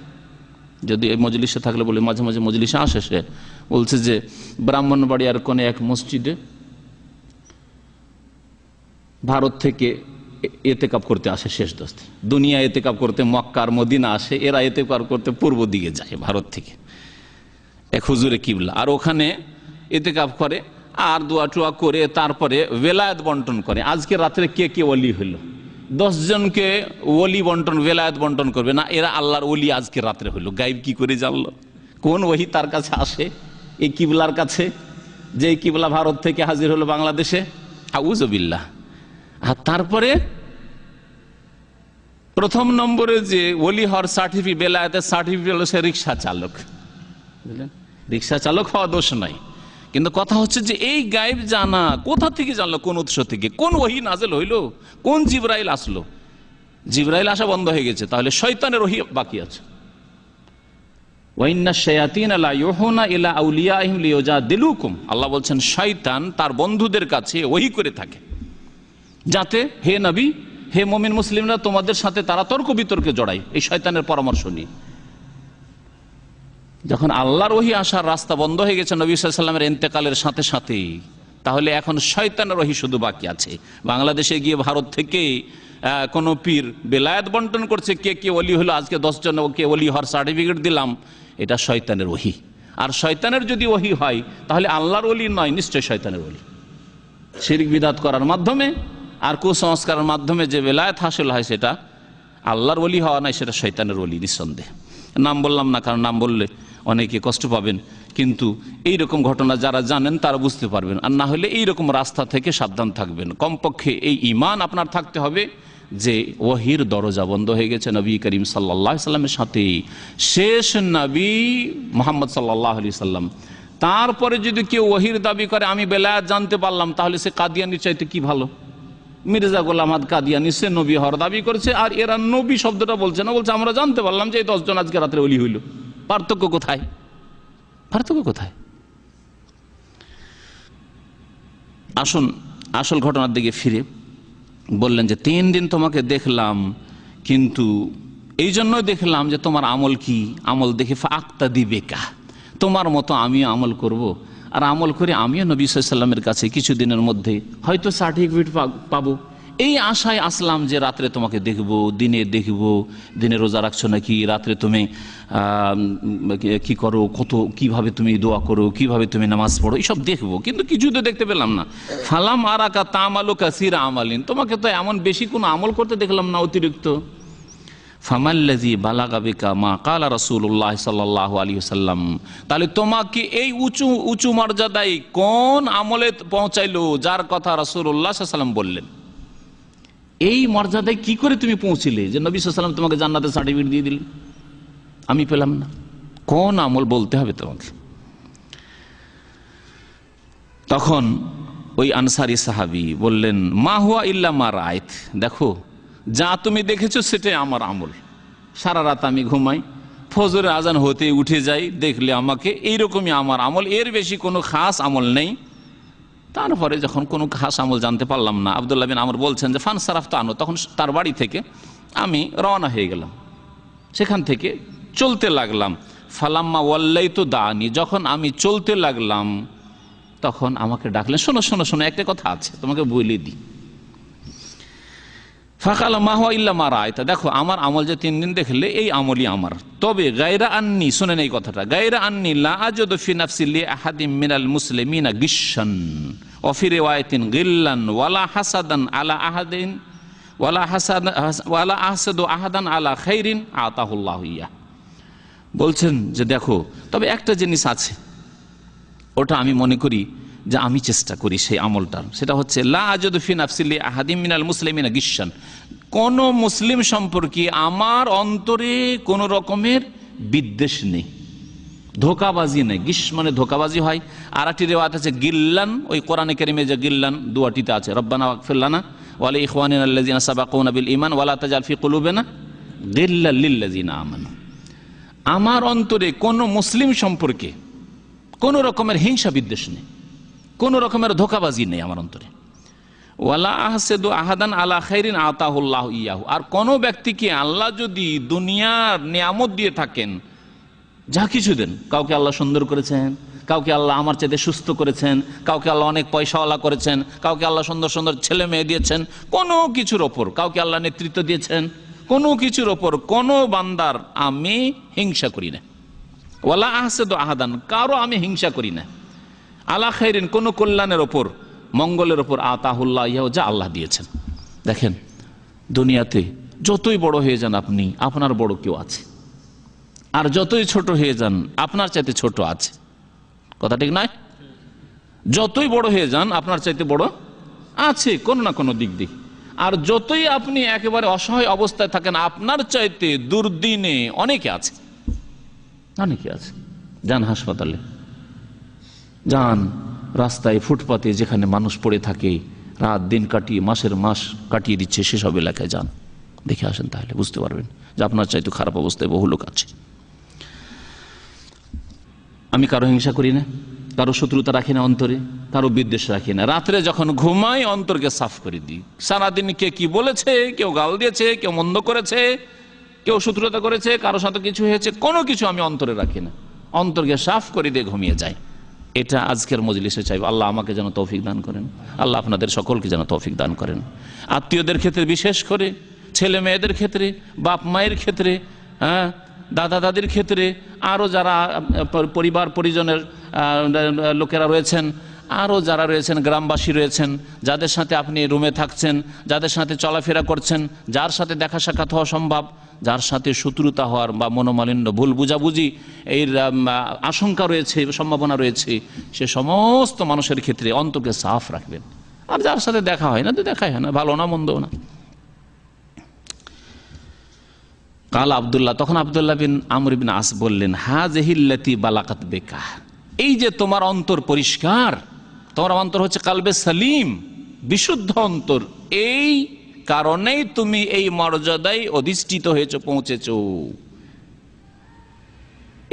যদি এই মজলিসে থাকলে বলে মাঝে মাঝে মজলিসে আসে সে বলছে যে ব্রাহ্মণবাড়িয়ার কোনে এক মসজিদে ভারত থেকে এতে কাপ করতে আসে শেষ দস্তে দুনিয়া এতে কাপ করতে মক্কার মদিনা আসে এরা এতে কাপ করতে পূর্ব দিকে যায় ভারত থেকে এক হুজুরে কিবলা আর ওখানে এতে কাপ করে আর দোয়া টোয়া করে তারপরে বেলায়ত বন্টন করে আজকে রাত্রে কে কে অলি হলো জনকে ওলি বন্টন বেলায়ত বন্টন করবে না এরা আল্লাহর ওলি আজকে রাত্রে হলো গাইব কি করে জানলো কোন ওহি তার কাছে আসে এই কিবলার কাছে যে কিবলা ভারত থেকে হাজির হলো বাংলাদেশে আউজবিল্লা আর তারপরে প্রথম নম্বরে যে ওলি হর সার্টিফিকেট বেলায়তের সার্টিফিকেট হলো সে রিক্সা চালক বুঝলেন রিক্সা চালক হওয়া দোষ নয় কিন্তু কথা হচ্ছে যে এই গাইব জানা কোথা থেকে জানলো কোন উৎস থেকে কোন ওহি নাজেল হইল কোন জিব্রাইল আসলো জিব্রাইল আসা বন্ধ হয়ে গেছে তাহলে শৈতানের ওহি বাকি আছে আল্লাহ বলছেন শয়তান তার বন্ধুদের কাছে ওহি করে থাকে যাতে হে নবী হে মমিন মুসলিমরা তোমাদের সাথে তারা তর্ক বিতর্কে জড়াই এই শয়তানের পরামর্শ নিয়ে যখন আল্লাহর ওহি আসার রাস্তা বন্ধ হয়ে গেছে নবী সাল্লামের এন্তেকালের সাথে সাথেই তাহলে এখন শয়তানের ওহি শুধু বাকি আছে বাংলাদেশে গিয়ে ভারত থেকে কোনো পীর বেলায়াত বন্টন করছে কে কে অলি হলো আজকে দশজন কে অলি হওয়ার সার্টিফিকেট দিলাম এটা শয়তানের ওহি আর শয়তানের যদি ওহি হয় তাহলে আল্লাহর অলি নয় নিশ্চয় শয়তানের অলি শিরিক বিদাত করার মাধ্যমে আর কুসংস্কারের মাধ্যমে যে বেলায়ত হাসিল হয় সেটা আল্লাহর অলি হওয়া নয় সেটা শৈতানের অলি নিঃসন্দেহ নাম বললাম না কারণ নাম বললে অনেকে কষ্ট পাবেন কিন্তু এই রকম ঘটনা যারা জানেন তারা বুঝতে পারবেন আর না হলে এই রকম রাস্তা থেকে সাবধান থাকবেন কমপক্ষে এই ইমান আপনার থাকতে হবে যে ওহির দরজা বন্ধ হয়ে গেছে নবী করিম সাল্লাহ সাল্লামের সাথে শেষ নবী মোহাম্মদ সাল্লাহ আলি সাল্লাম তারপরে যদি কেউ ওহির দাবি করে আমি বেলায়াত জানতে পারলাম তাহলে সে কাদিয়ানি চাইতে কি ভালো মির্জা গোলাম কাদিয়ানি সে নবী হওয়ার দাবি করেছে আর এরা নবী শব্দটা বলছে না বলছে আমরা জানতে পারলাম যে এই দশজন আজকে রাত্রে অলি হইল পার্থক্য কোথায় পার্থক্য কোথায় আসুন আসল ঘটনার দিকে ফিরে বললেন যে তিন দিন তোমাকে দেখলাম কিন্তু এই জন্যই দেখলাম যে তোমার আমল কি আমল দেখে আক্তা দিবে কা তোমার মতো আমিও আমল করব। আর আমল করে আমিও নবী সাল্লামের কাছে কিছুদিনের মধ্যে হয়তো সার্টিফিকেট পাবো এই আশায় আসলাম যে রাত্রে তোমাকে দেখব দিনে দেখব দিনে রোজা রাখছো নাকি রাত্রে তুমি কি করো কত কিভাবে তুমি দোয়া করো কিভাবে তুমি নামাজ পড়ো এসব দেখবো কিন্তু কিছু তো দেখতে পেলাম না ফালাম আরাকা তামালো কাসিরা আমালিন তোমাকে তো এমন বেশি কোনো আমল করতে দেখলাম না অতিরিক্ত ফামাল্লাজি বালাগাবিকা মা কালা রসুল্লাহ সাল্লাহ আলী সাল্লাম তাহলে তোমাকে এই উঁচু উঁচু মর্যাদায় কোন আমলে পৌঁছাইলো যার কথা রসুল্লাহ সাল্লাম বললেন এই মর্যাদায় কি করে তুমি পৌঁছিলে যে নবী সাল্লাম তোমাকে জান্নাতের সার্টিফিকেট দিয়ে দিল আমি পেলাম না কোন আমল বলতে হবে তোমাকে তখন ওই আনসারি সাহাবি বললেন মা হুয়া ইল্লা মা রায়ত দেখো যা তুমি দেখেছো সেটাই আমার আমল সারা রাত আমি ঘুমাই ফজরে আজান হতে উঠে যাই দেখলে আমাকে এইরকমই আমার আমল এর বেশি কোনো খাস আমল নেই তারপরে যখন কোনো খাস আমল জানতে পারলাম না আবদুল্লাহ বিন আমর বলছেন যে ফান সারাফ তো আনো তখন তার বাড়ি থেকে আমি রওনা হয়ে গেলাম সেখান থেকে চলতে লাগলাম ফালাম্মা ওয়াল্লাই তো দানি যখন আমি চলতে লাগলাম তখন আমাকে ডাকলেন শোনো শোনো শোনো একটা কথা আছে তোমাকে বলে দিই ফাঁকাল মাহুয়া ইল্লা মারা আয়তা দেখো আমার আমল যে তিন দিন দেখলে এই আমলই আমার তবে গায়রা আননি শোনেন এই কথাটা গায়রা আননি লাফসিল্লি আহাদিম মিনাল মুসলিমিনা গিসান অফিরে ওয়ায়তিন গিল্লান ওয়ালা হাসাদান আলা আহাদিন ওয়ালা হাসাদ ওয়ালা আহসাদ আহাদান আলা খাইরিন আতাহুল্লাহ ইয়া বলছেন যে দেখো তবে একটা জিনিস আছে ওটা আমি মনে করি যে আমি চেষ্টা করি সেই আমলটার সেটা হচ্ছে লা ফিন আফসিল্লি আহাদিম মিনাল মুসলিমিনা গিসান কোন মুসলিম সম্পর্কে আমার অন্তরে কোন রকমের বিদ্বেষ নেই ধোকাবাজি নেই গ্রীষ্ম মানে ধোকাবাজি হয় আর একটি রেওয়াত আছে গিল্লান ওই কোরআনে কেরিমে যে গিল্লান দুয়াটিতে আছে রব্বানা ওয়াকফিল্লানা ওয়ালি ইখওয়ানিন আল্লাযিনা সাবাকুনা বিল ঈমান ওয়ালা তাজাল ফি কুলুবিনা গিল্লাল লিল্লাযিনা আমানু আমার অন্তরে কোন মুসলিম সম্পর্কে কোন রকমের হিংসা বিদ্বেষ নেই কোন রকমের ধোকাবাজি নেই আমার অন্তরে ওয়ালা আহসেদু আহাদান আলা খাইরিন আতাহুল্লাহ ইয়াহু আর কোনো ব্যক্তিকে আল্লাহ যদি দুনিয়ার নিয়ামত দিয়ে থাকেন যা কিছু দেন কাউকে আল্লাহ সুন্দর করেছেন কাউকে আল্লাহ আমার চেতে সুস্থ করেছেন কাউকে আল্লাহ অনেক পয়সাওয়ালা করেছেন কাউকে আল্লাহ সুন্দর সুন্দর ছেলে মেয়ে দিয়েছেন কোনো কিছুর ওপর কাউকে আল্লাহ নেতৃত্ব দিয়েছেন কোনো কিছুর ওপর কোনো বান্দার আমি হিংসা করি না ওয়ালা আহসেদ আহাদান কারো আমি হিংসা করি না আলা খাইরিন কোনো কল্যাণের ওপর মঙ্গলের ওপর আতাহুল্লাহ ইয়া যা আল্লাহ দিয়েছেন দেখেন দুনিয়াতে যতই বড় হয়ে যান আপনি আপনার বড় কেউ আছে আর যতই ছোট হয়ে যান আপনার চাইতে ছোট আছে কথা ঠিক নয় যতই বড় হয়ে যান আপনার চাইতে বড় আছে কোনো না কোনো দিক দিয়ে আর যতই আপনি একেবারে অসহায় অবস্থায় থাকেন আপনার চাইতে দুর্দিনে অনেকে আছে অনেকে আছে যান হাসপাতালে যান রাস্তায় ফুটপাতে যেখানে মানুষ পড়ে থাকে রাত দিন কাটিয়ে মাসের মাস কাটিয়ে দিচ্ছে সেসব এলাকায় যান দেখে আসেন তাহলে বুঝতে পারবেন যে আপনার চাইতো খারাপ অবস্থায় বহু লোক আছে আমি কারো হিংসা করি না কারো শত্রুতা রাখি না অন্তরে কারো বিদ্বেষ রাখি না রাত্রে যখন ঘুমাই অন্তরকে সাফ করে দিই সারাদিন কে কি বলেছে কেউ গাল দিয়েছে কেউ মন্দ করেছে কেউ শত্রুতা করেছে কারো সাথে কিছু হয়েছে কোনো কিছু আমি অন্তরে রাখি না অন্তরকে সাফ করে দিয়ে ঘুমিয়ে যায় এটা আজকের মজলিসে চাইব আল্লাহ আমাকে যেন তৌফিক দান করেন আল্লাহ আপনাদের সকলকে যেন তৌফিক দান করেন আত্মীয়দের ক্ষেত্রে বিশেষ করে ছেলে মেয়েদের ক্ষেত্রে বাপ মায়ের ক্ষেত্রে হ্যাঁ দাদা দাদির ক্ষেত্রে আরও যারা পরিবার পরিজনের লোকেরা রয়েছেন আরও যারা রয়েছেন গ্রামবাসী রয়েছেন যাদের সাথে আপনি রুমে থাকছেন যাদের সাথে চলাফেরা করছেন যার সাথে দেখা সাক্ষাৎ হওয়া সম্ভব যার সাথে শত্রুতা হওয়ার বা মনোমালিন্য ভুল বুঝাবুঝি এই আশঙ্কা রয়েছে সম্ভাবনা রয়েছে সে সমস্ত মানুষের ক্ষেত্রে অন্তকে সাফ রাখবেন আর যার সাথে দেখা হয় না তো দেখাই হয় না ভালো না মন্দ না কাল আবদুল্লাহ তখন আবদুল্লাহ বিন আমর বিন আস বললেন হা জেহিল্লাতি বালাকাত বেকা এই যে তোমার অন্তর পরিষ্কার তোমার অন্তর হচ্ছে কালবে সালিম বিশুদ্ধ অন্তর এই কারণেই তুমি এই মর্যাদায় অধিষ্ঠিত হয়েছ পৌঁছেছ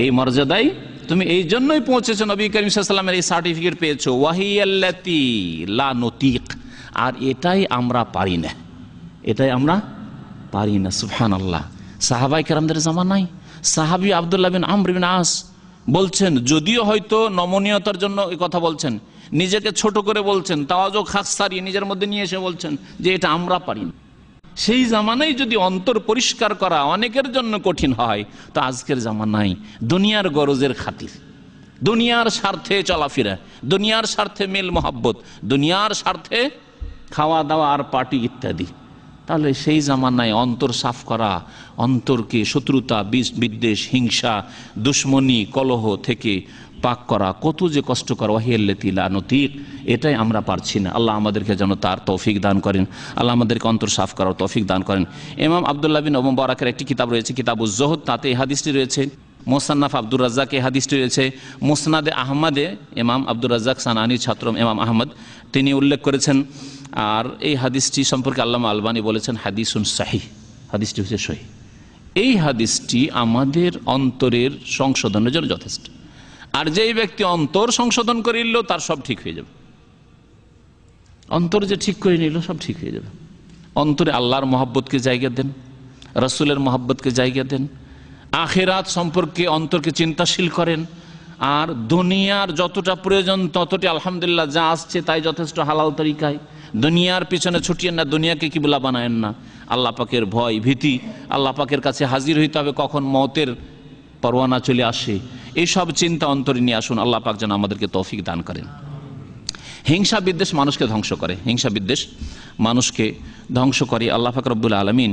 এই মর্যাদায় তুমি এই জন্যই পৌঁছেছ নবী করিম এই সার্টিফিকেট পেয়েছ ওয়াহি লা নতিক আর এটাই আমরা পারি না এটাই আমরা পারি না সুফান আল্লাহ সাহাবাই কেরামদের জামা নাই সাহাবি আবদুল্লাহ বিন আমরিন আস বলছেন যদিও হয়তো নমনীয়তার জন্য কথা বলছেন নিজেকে ছোট করে বলছেন তাওয়াজও খাস সারিয়ে নিজের মধ্যে নিয়ে এসে বলছেন যে এটা আমরা পারি না সেই জামানায় যদি অন্তর পরিষ্কার করা অনেকের জন্য কঠিন হয় তো আজকের জামানায় দুনিয়ার গরজের খাতির দুনিয়ার স্বার্থে চলাফেরা দুনিয়ার স্বার্থে মেল মহাব্বত দুনিয়ার স্বার্থে খাওয়া দাওয়া আর পার্টি ইত্যাদি তাহলে সেই জামানায় অন্তর সাফ করা অন্তরকে শত্রুতা বিদ্বেষ হিংসা দুশ্মনী কলহ থেকে পাক করা কত যে কষ্টকর ওয়াহিয়াল্লা নতিক এটাই আমরা পারছি না আল্লাহ আমাদেরকে যেন তার তৌফিক দান করেন আল্লাহ আমাদেরকে অন্তর সাফ করার তৌফিক দান করেন এমাম আবদুল্লাহ বিন ওম বারাকের একটি কিতাব রয়েছে কিতাব উজ্জহদ তাতে এই হাদিসটি রয়েছে মোসান্নাফ আব্দুর রাজ্জাকে হাদিসটি রয়েছে মোসনাদে আহমদে এমাম আব্দুর রাজ্জাক সানানি ছাত্র এমাম আহমদ তিনি উল্লেখ করেছেন আর এই হাদিসটি সম্পর্কে আল্লামা আলবানী বলেছেন হাদিসুন শাহি হাদিসটি হচ্ছে সহি এই হাদিসটি আমাদের অন্তরের সংশোধনের জন্য যথেষ্ট আর যেই ব্যক্তি অন্তর সংশোধন করে নিল তার সব ঠিক হয়ে যাবে অন্তর যে ঠিক করে নিল সব ঠিক হয়ে যাবে অন্তরে আল্লাহর মহাব্বতকে জায়গা দেন রসুলের মহাব্বতকে জায়গা দেন আখেরাত সম্পর্কে অন্তরকে চিন্তাশীল করেন আর দুনিয়ার যতটা প্রয়োজন ততটি আলহামদুলিল্লাহ যা আসছে তাই যথেষ্ট হালাল তরিকায় দুনিয়ার পিছনে ছুটিয়েন না দুনিয়াকে কিবলা বানায়েন না আল্লাহ পাকের ভয় ভীতি আল্লাহ পাকের কাছে হাজির হইতে হবে কখন মতের পরোয়ানা চলে আসে এইসব চিন্তা অন্তরে নিয়ে আসুন আল্লাহ পাক যেন আমাদেরকে তৌফিক দান করেন হিংসা বিদ্বেষ মানুষকে ধ্বংস করে হিংসা বিদ্বেষ মানুষকে ধ্বংস করে আল্লাহ ফাকরবুল আলমিন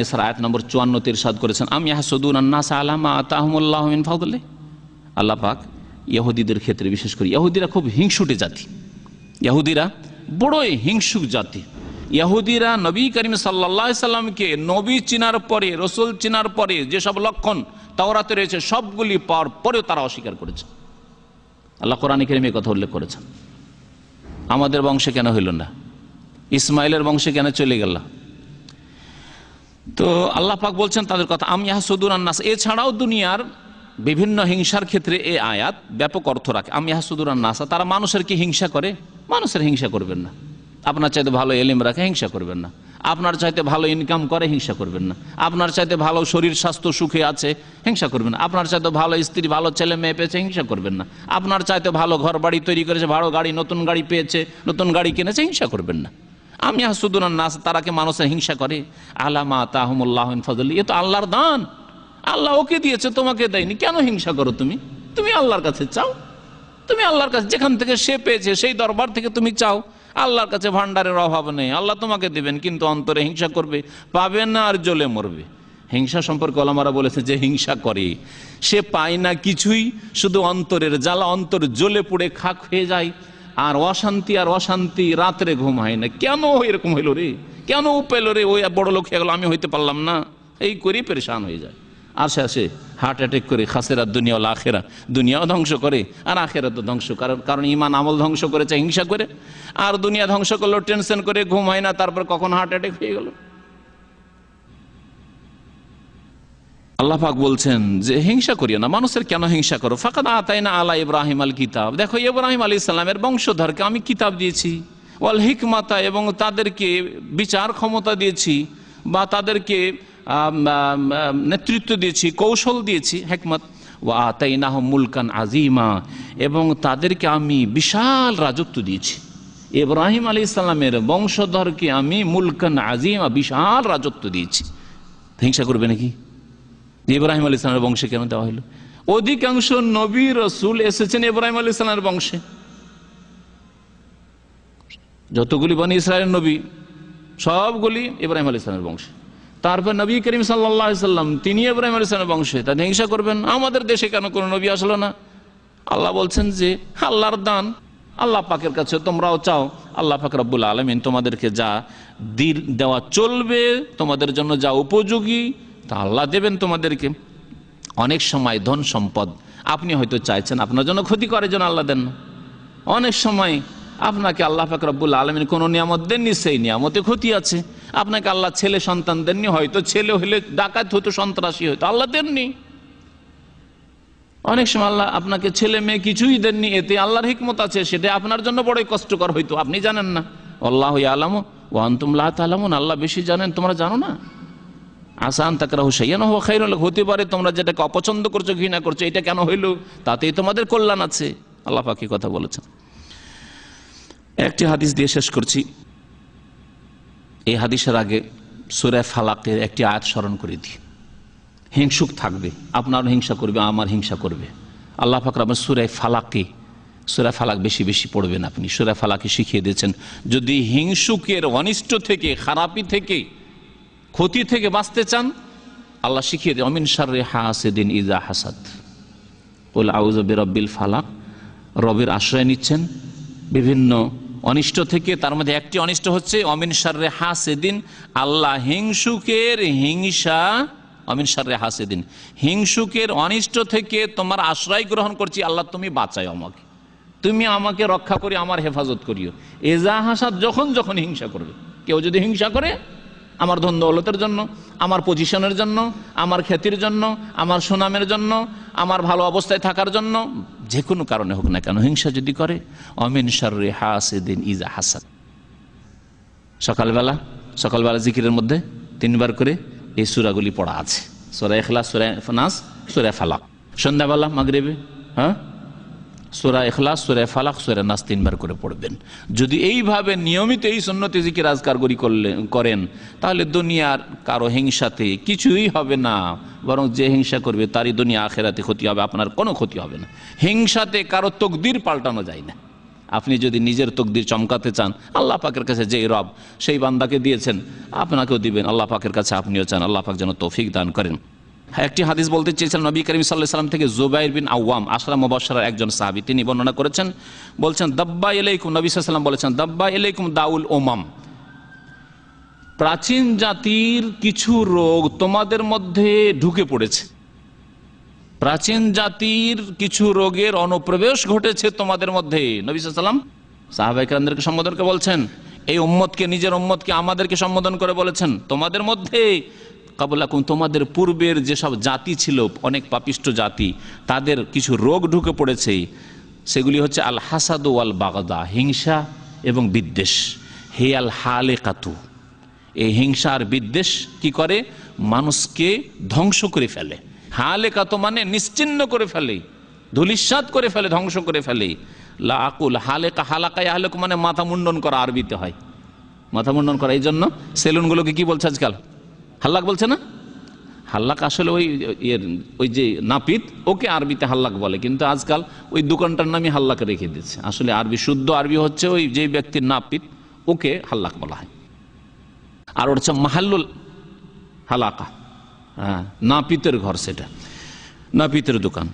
নিসার আয়াত নম্বর তির ইরশাদ করেছেন আমি হাসুদ্দুন আন্নাস আলামা আতাহমুল্লাহমিন ফাউদুল্লাহ আল্লাহ পাক ইয়াহুদিদের ক্ষেত্রে বিশেষ করে ইহুদিরা খুব হিংসুটে জাতি ইয়াহুদিরা বড়ই হিংসুক জাতি ইয়াহুদিরা নবী করিম সাল্লা সাল্লামকে নবী চিনার পরে রসুল চিনার পরে যেসব লক্ষণ তাওরাতে রয়েছে সবগুলি পাওয়ার পরেও তারা অস্বীকার করেছে আল্লাহ কোরআন কেরিমে কথা উল্লেখ করেছেন আমাদের বংশে কেন হইল না ইসমাইলের বংশে কেন চলে গেল তো আল্লাহ পাক বলছেন তাদের কথা আমি হাসুদুর আন্নাস এছাড়াও দুনিয়ার বিভিন্ন হিংসার ক্ষেত্রে এই আয়াত ব্যাপক অর্থ রাখে আমি হাসুদুর আন্নাসা তারা মানুষের কি হিংসা করে মানুষের হিংসা করবেন না আপনার চাইতে ভালো এলিম রাখে হিংসা করবেন না আপনার চাইতে ভালো ইনকাম করে হিংসা করবেন না আপনার চাইতে ভালো শরীর স্বাস্থ্য সুখে আছে হিংসা করবেন না আপনার চাইতে ভালো স্ত্রী ভালো ছেলে মেয়ে পেয়েছে হিংসা করবেন না আপনার চাইতে ভালো ঘর বাড়ি তৈরি করেছে ভালো গাড়ি নতুন গাড়ি পেয়েছে নতুন গাড়ি কিনেছে হিংসা করবেন না আমি হাসুদুনার নাস তারাকে মানুষের হিংসা করে আল্লাহ মা তাহমুল্লাহ ফজল এ তো আল্লাহর দান আল্লাহ ওকে দিয়েছে তোমাকে দেয়নি কেন হিংসা করো তুমি তুমি আল্লাহর কাছে চাও তুমি আল্লাহর কাছে যেখান থেকে সে পেয়েছে সেই দরবার থেকে তুমি চাও আল্লাহর কাছে ভাণ্ডারের অভাব নেই আল্লাহ তোমাকে দেবেন কিন্তু অন্তরে হিংসা করবে পাবে না আর জ্বলে মরবে হিংসা সম্পর্কে ওলামারা বলেছে যে হিংসা করে সে পায় না কিছুই শুধু অন্তরের জ্বালা অন্তর জ্বলে পুড়ে খাক হয়ে যায় আর অশান্তি আর অশান্তি রাত্রে ঘুম হয় না কেন এরকম হইল রে কেন পেল রে ওই বড় লোক হয়ে গেল আমি হইতে পারলাম না এই করেই পরেশান হয়ে যায় আসে আসে হার্ট অ্যাটেক করে খাসেরা দুনিয়া আখেরা দুনিয়াও ধ্বংস করে আর আখেরা তো ধ্বংস কারণ কারণ ইমান আমল ধ্বংস করেছে হিংসা করে আর দুনিয়া ধ্বংস করলো টেনশন করে ঘুম হয় না তারপর কখন হার্ট অ্যাটেক হয়ে গেল আল্লাহাক বলছেন যে হিংসা করিও না মানুষের কেন হিংসা করো ফাঁকা আতাই না আলা ইব্রাহিম আল কিতাব দেখো ইব্রাহিম আলী ইসলামের বংশধরকে আমি কিতাব দিয়েছি ওয়াল হিকমাতা এবং তাদেরকে বিচার ক্ষমতা দিয়েছি বা তাদেরকে নেতৃত্ব দিয়েছি কৌশল দিয়েছি হেকমত ও নাহ মুলকান আজিমা এবং তাদেরকে আমি বিশাল রাজত্ব দিয়েছি ইব্রাহিম আলী ইসলামের বংশধরকে আমি মুলকান আজিমা বিশাল রাজত্ব দিয়েছি হিংসা করবে নাকি ইব্রাহিম আলী ইসলামের বংশে কেন দেওয়া হলো অধিকাংশ নবী রসুল এসেছেন ইব্রাহিম আলী ইসলামের বংশে যতগুলি বনি ইসরায়েল নবী সবগুলি ইব্রাহিম আলী ইসলামের বংশে তারপর নবী করিম সাল্লাহ সাল্লাম তিনি ইব্রাহিম আলিসের বংশে তাদের হিংসা করবেন আমাদের দেশে কেন কোনো নবী আসলো না আল্লাহ বলছেন যে আল্লাহর দান আল্লাহ পাকের কাছে তোমরাও চাও আল্লাহ পাক রব্বুল আলমিন তোমাদেরকে যা দিল দেওয়া চলবে তোমাদের জন্য যা উপযোগী তা আল্লাহ দেবেন তোমাদেরকে অনেক সময় ধন সম্পদ আপনি হয়তো চাইছেন আপনার জন্য ক্ষতি করে জন্য আল্লাহ দেন অনেক সময় আপনাকে আল্লাহ পাক রব্বুল আলমিন কোনো নিয়ামত দেননি সেই নিয়ামতে ক্ষতি আছে আপনাকে আল্লাহ ছেলে সন্তান দেননি হয়তো ছেলে হলে ডাকাত হতো সন্ত্রাসী হতো আল্লাহ দেননি অনেক সময় আল্লাহ আপনাকে ছেলে মেয়ে কিছুই দেননি এতে আল্লাহর হিকমত আছে সেটা আপনার জন্য বড়ই কষ্টকর হইতো আপনি জানেন না আল্লাহ আলাম ও আন্তমুল্লাহ তালামুন আল্লাহ বেশি জানেন তোমরা জানো না আসান তাকরা হুসাইয়ান হওয়া খাই হতে পারে তোমরা যেটাকে অপছন্দ করছো ঘৃণা করছো এটা কেন হইলো তাতেই তোমাদের কল্যাণ আছে আল্লাহ পাখি কথা বলেছেন একটি হাদিস দিয়ে শেষ করছি এই হাদিসের আগে সুরে ফালাকের একটি আয়াত স্মরণ করে দিই হিংসুক থাকবে আপনার হিংসা করবে আমার হিংসা করবে আল্লাহ ফাকর আমার সুরে ফালাকে সুরা ফালাক বেশি বেশি পড়বেন আপনি সুরা ফালাকে শিখিয়ে দিয়েছেন যদি হিংসুকের অনিষ্ট থেকে খারাপি থেকে ক্ষতি থেকে বাঁচতে চান আল্লাহ শিখিয়ে দেয় অমিন সারে হাসেদিন ইজা হাসাদ ওল আউজ রব্বিল ফালাক রবের আশ্রয় নিচ্ছেন বিভিন্ন অনিষ্ট থেকে তার মধ্যে একটি অনিষ্ট হচ্ছে অমিন সার্রে হাসেদিন আল্লাহ হিংসুকের হিংসা অমিন সার্রে হাসেদিন হিংসুকের অনিষ্ট থেকে তোমার আশ্রয় গ্রহণ করছি আল্লাহ তুমি বাঁচাই আমাকে তুমি আমাকে রক্ষা করি আমার হেফাজত করিও এজা হাসাদ যখন যখন হিংসা করবে কেউ যদি হিংসা করে আমার ধন দৌলতের জন্য আমার পজিশনের জন্য আমার খ্যাতির জন্য আমার সুনামের জন্য আমার ভালো অবস্থায় থাকার জন্য যে কোনো কারণে হোক না কেন হিংসা যদি করে অমিন শারে দিন ইজা হাসাদ সকালবেলা সকালবেলা জিকিরের মধ্যে তিনবার করে এই সুরাগুলি পড়া আছে সোরা এখলা সোরা ফানাস সোরা ফালা সন্ধ্যাবেলা মাগরেবে হ্যাঁ সোরা এখলাস সোরা ফালাক সোরা নাস তিনবার করে পড়বেন যদি এইভাবে নিয়মিত এই সন্ন্যতি জিকির আজকারগরি করলে করেন তাহলে দুনিয়ার কারো হিংসাতে কিছুই হবে না বরং যে হিংসা করবে তারই দুনিয়া আখেরাতে ক্ষতি হবে আপনার কোনো ক্ষতি হবে না হিংসাতে কারো তকদির পাল্টানো যায় না আপনি যদি নিজের তকদির চমকাতে চান আল্লাহ পাকের কাছে যেই রব সেই বান্দাকে দিয়েছেন আপনাকেও দিবেন আল্লাহ পাকের কাছে আপনিও চান আল্লাহ পাক যেন তৌফিক দান করেন একটি হাদিস বলতে চেয়েছিলেন নবী করিম সাল্লাহ সাল্লাম থেকে জুবাইর বিন আওয়াম আসলাম মুবাসার একজন সাহাবি তিনি বর্ণনা করেছেন বলছেন দব্বা এলাইকুম নবী সাল্লাম বলেছেন দব্বা এলাইকুম দাউল ওমাম প্রাচীন জাতির কিছু রোগ তোমাদের মধ্যে ঢুকে পড়েছে প্রাচীন জাতির কিছু রোগের অনুপ্রবেশ ঘটেছে তোমাদের মধ্যে নবী সাল্লাম সম্বোধন সম্বোধনকে বলছেন এই উম্মতকে নিজের উম্মতকে আমাদেরকে সম্বোধন করে বলেছেন তোমাদের মধ্যে কাবুলাকুম তোমাদের পূর্বের যেসব জাতি ছিল অনেক পাপিষ্ট জাতি তাদের কিছু রোগ ঢুকে পড়েছে সেগুলি হচ্ছে আল হাসাদ ওয়াল বাগদা হিংসা এবং বিদ্বেষ হে আল হালে কাতু এই হিংসা আর বিদ্বেষ কি করে মানুষকে ধ্বংস করে ফেলে হালে কাতু মানে নিশ্চিন্ন করে ফেলে ধুলিস্বাদ করে ফেলে ধ্বংস করে ফেলে লা আকুল কা হালাকায় হালেক মানে মাথা মুন্ডন করা আরবিতে হয় মাথা মুন্ডন করা এই জন্য সেলুনগুলোকে কি বলছে আজকাল হাল্লাক বলছে না হাল্লাক আসলে ওই ওই যে নাপিত ওকে আরবিতে হাল্লাক বলে কিন্তু আজকাল ওই দোকানটার নামই হাল্লাক রেখে দিচ্ছে আসলে আরবি শুদ্ধ আরবি হচ্ছে ওই যে ব্যক্তির নাপিত ওকে হাল্লাক বলা হয় আর ওর হচ্ছে মাহাল্লুল হালাকা হ্যাঁ নাপিতের ঘর সেটা নাপিতের দোকান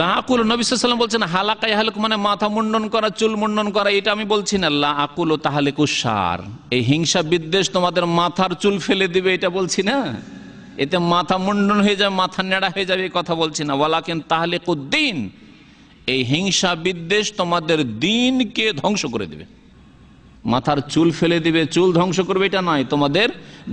লাহাকুল নবিসাল্লাম বলছেন হালাকা ইহালুক মানে মাথা মুন্ডন করা চুল মুন্ডন করা এটা আমি বলছি না লাহাকুল ও তাহলে কুসার এই হিংসা বিদ্বেষ তোমাদের মাথার চুল ফেলে দিবে এটা বলছি না এতে মাথা মুন্ডন হয়ে যাবে মাথা নেড়া হয়ে যাবে এই কথা বলছি না ওয়ালাকেন তাহলে কুদ্দিন এই হিংসা বিদ্বেষ তোমাদের দিনকে ধ্বংস করে দেবে মাথার চুল ফেলে দিবে চুল ধ্বংস করবে এটা নয় তোমাদের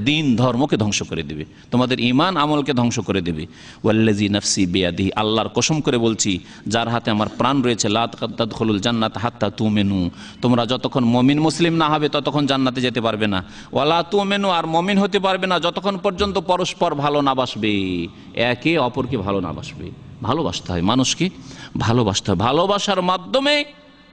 দিন ধর্মকে ধ্বংস করে দিবে তোমাদের ইমান আমলকে ধ্বংস করে দিবে ওয়াল্লাজি নফসি বেয়াদি আল্লাহর কসম করে বলছি যার হাতে আমার প্রাণ রয়েছে লাত খলুল জান্নাত হাত্তা তু মেনু তোমরা যতক্ষণ মমিন মুসলিম না হবে ততক্ষণ জান্নাতে যেতে পারবে না ওয়ালা তু মেনু আর মমিন হতে পারবে না যতক্ষণ পর্যন্ত পরস্পর ভালো না বাসবে একে অপরকে ভালো না বাসবে ভালোবাসতে হয় মানুষকে ভালোবাসতে হয় ভালোবাসার মাধ্যমে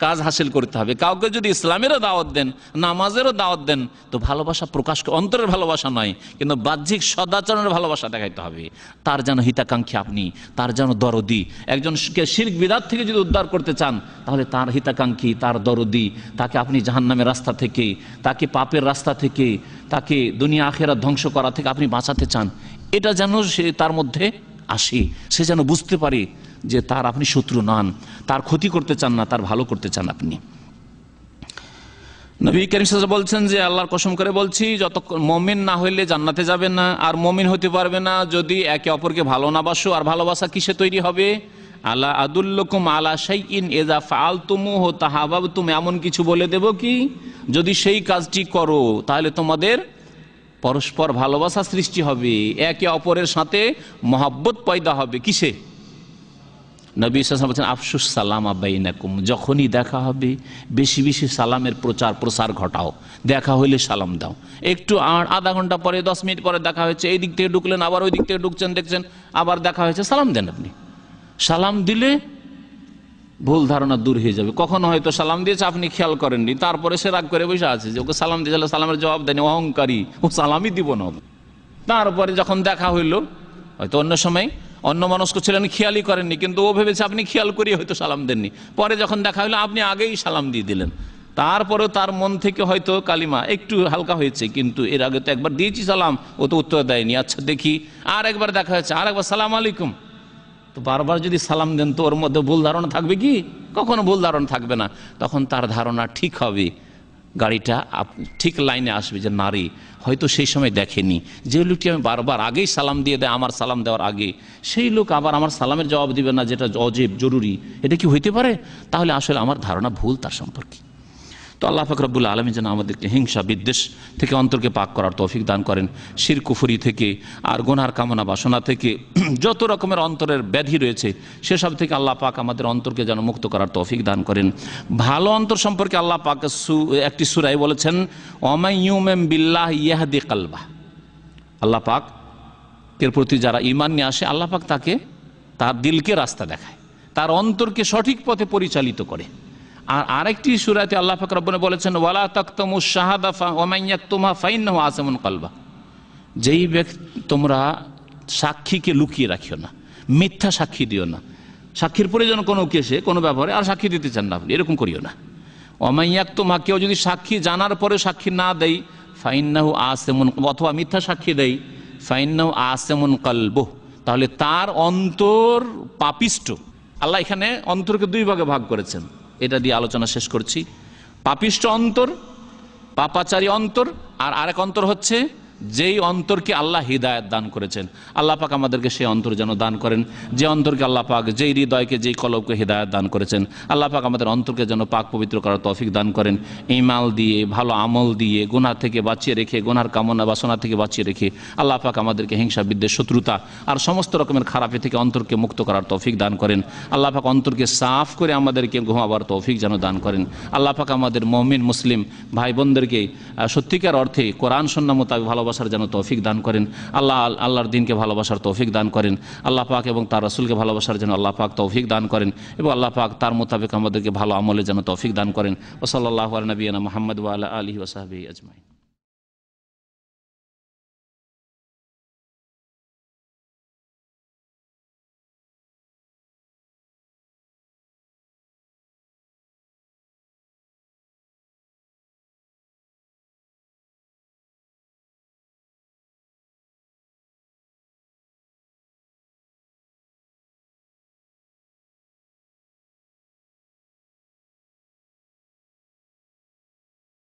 কাজ হাসিল করতে হবে কাউকে যদি ইসলামেরও দাওয়াত দেন নামাজেরও দাওয়াত দেন তো ভালোবাসা প্রকাশ অন্তরের ভালোবাসা নয় কিন্তু বাহ্যিক সদাচরণের ভালোবাসা দেখাইতে হবে তার যেন হিতাকাঙ্ক্ষী আপনি তার যেন দরদি একজনকে শির্ক বিদাত থেকে যদি উদ্ধার করতে চান তাহলে তার হিতাকাঙ্ক্ষী তার দরদি তাকে আপনি জাহান্নামের রাস্তা থেকে তাকে পাপের রাস্তা থেকে তাকে দুনিয়া আখেরা ধ্বংস করা থেকে আপনি বাঁচাতে চান এটা যেন সে তার মধ্যে আসে সে যেন বুঝতে পারে যে তার আপনি শত্রু নন তার ক্ষতি করতে চান না তার ভালো করতে চান আপনি নবী করিম বলছেন যে আল্লাহর কসম করে বলছি যত মমিন না হইলে জান্নাতে যাবে না আর মমিন হতে পারবে না যদি একে অপরকে ভালো না বাসো আর ভালোবাসা কিসে তৈরি হবে আলা আদুল্লকুম আলা সাই ইন এজা ফাল তুমু হো তাহাবাব তুমি এমন কিছু বলে দেব কি যদি সেই কাজটি করো তাহলে তোমাদের পরস্পর ভালোবাসা সৃষ্টি হবে একে অপরের সাথে মহাব্বত পয়দা হবে কিসে নবী সালাম বলছেন আফসুস সালাম আব্বাইনাকুম যখনই দেখা হবে বেশি বেশি সালামের প্রচার প্রসার ঘটাও দেখা হইলে সালাম দাও একটু আর আধা ঘন্টা পরে দশ মিনিট পরে দেখা হয়েছে এই দিক থেকে ঢুকলেন আবার ওই দিক থেকে ঢুকছেন দেখছেন আবার দেখা হয়েছে সালাম দেন আপনি সালাম দিলে ভুল ধারণা দূর হয়ে যাবে কখনো হয়তো সালাম দিয়েছে আপনি খেয়াল করেননি তারপরে সে রাগ করে বসে আছে যে ওকে সালাম দিয়েছিল সালামের জবাব দেয়নি অহংকারী ও সালামই দিব না তারপরে যখন দেখা হইল হয়তো অন্য সময় অন্য মানুষ ছিলেন খেয়ালই করেননি কিন্তু ও ভেবেছে আপনি খেয়াল করিয়ে হয়তো সালাম দেননি পরে যখন দেখা হলো আপনি আগেই সালাম দিয়ে দিলেন তারপরেও তার মন থেকে হয়তো কালিমা একটু হালকা হয়েছে কিন্তু এর আগে তো একবার দিয়েছি সালাম ও তো উত্তর দেয়নি আচ্ছা দেখি আর একবার দেখা হয়েছে আর একবার সালাম আলাইকুম তো বারবার যদি সালাম দেন তো ওর মধ্যে ভুল ধারণা থাকবে কি কখনো ভুল ধারণা থাকবে না তখন তার ধারণা ঠিক হবে গাড়িটা ঠিক লাইনে আসবে যে নারী হয়তো সেই সময় দেখেনি যে লোকটি আমি বারবার আগেই সালাম দিয়ে দেয় আমার সালাম দেওয়ার আগে সেই লোক আবার আমার সালামের জবাব দিবে না যেটা অজেব জরুরি এটা কি হইতে পারে তাহলে আসলে আমার ধারণা ভুল তার সম্পর্কে তো আল্লাহ ফাকরাবুল আলমী যেন আমাদেরকে হিংসা বিদ্বেষ থেকে অন্তরকে পাক করার তৌফিক দান করেন শির কুফুরি থেকে আর গোনার কামনা বাসনা থেকে যত রকমের অন্তরের ব্যাধি রয়েছে সেসব থেকে আল্লাহ পাক আমাদের অন্তরকে যেন মুক্ত করার তৌফিক দান করেন ভালো অন্তর সম্পর্কে আল্লাহ পাক একটি সুরাই বলেছেন অমাইউমেম বিল্লাহ ইয়াহদি কালবা আল্লাহ পাক এর প্রতি যারা ইমান নিয়ে আসে আল্লাহ পাক তাকে তার দিলকে রাস্তা দেখায় তার অন্তরকে সঠিক পথে পরিচালিত করে আর আরেকটি সুরাতে আল্লাহ ফাকরাবনে বলেছেন ওয়ালা তাকতমু শাহাদা ওমাইয়াকুমা ফাইন আসেমন কালবা যেই ব্যক্তি তোমরা সাক্ষীকে লুকিয়ে রাখিও না মিথ্যা সাক্ষী দিও না সাক্ষীর প্রয়োজন কোনো কেসে কোনো ব্যাপারে আর সাক্ষী দিতে চান না এরকম করিও না অমাইয়াক তোমা কেউ যদি সাক্ষী জানার পরে সাক্ষী না দেয় ফাইন্নাহু আসেমন অথবা মিথ্যা সাক্ষী দেয় ফাইন্নাহু আসেমন কালব তাহলে তার অন্তর পাপিষ্ট আল্লাহ এখানে অন্তরকে দুই ভাগে ভাগ করেছেন এটা দিয়ে আলোচনা শেষ করছি পাপিষ্ট অন্তর পাপাচারী অন্তর আর আরেক অন্তর হচ্ছে যেই অন্তরকে আল্লাহ হৃদায়ত দান করেছেন আল্লাহ পাক আমাদেরকে সেই অন্তর যেন দান করেন যে অন্তরকে আল্লাহ পাক যেই হৃদয়কে যেই কলবকে হৃদায়ত দান করেছেন আল্লাহ পাক আমাদের অন্তরকে যেন পাক পবিত্র করার তফিক দান করেন ইমাল দিয়ে ভালো আমল দিয়ে গোনা থেকে বাঁচিয়ে রেখে গুনার কামনা বাসনা থেকে বাঁচিয়ে রেখে আল্লাহ পাক আমাদেরকে হিংসা বিদ্বেষ শত্রুতা আর সমস্ত রকমের খারাপি থেকে অন্তরকে মুক্ত করার তৌফিক দান করেন আল্লাহ পাক অন্তরকে সাফ করে আমাদেরকে ঘুমাবার তৌফিক যেন দান করেন আল্লাহ পাক আমাদের মমিন মুসলিম ভাই বোনদেরকে সত্যিকার অর্থে কোরআন সন্না মোতাবেক ভালো ভালোবাসার যেন তৌফিক দান করেন আল্লাহ আল্লাহর দিনকে ভালোবাসার তৌফিক দান করেন আল্লাহ পাক এবং তার রসুলকে ভালোবাসার যেন আল্লাহ পাক তৌফিক দান করেন এবং আল্লাহ পাক তার মোতাবেক আমাদেরকে ভালো আমলে যেন তৌফিক দান করেন ওসল্লাহ নবীনা মহম্মদ ওয়াল আলী ওসাহাবি আজমাই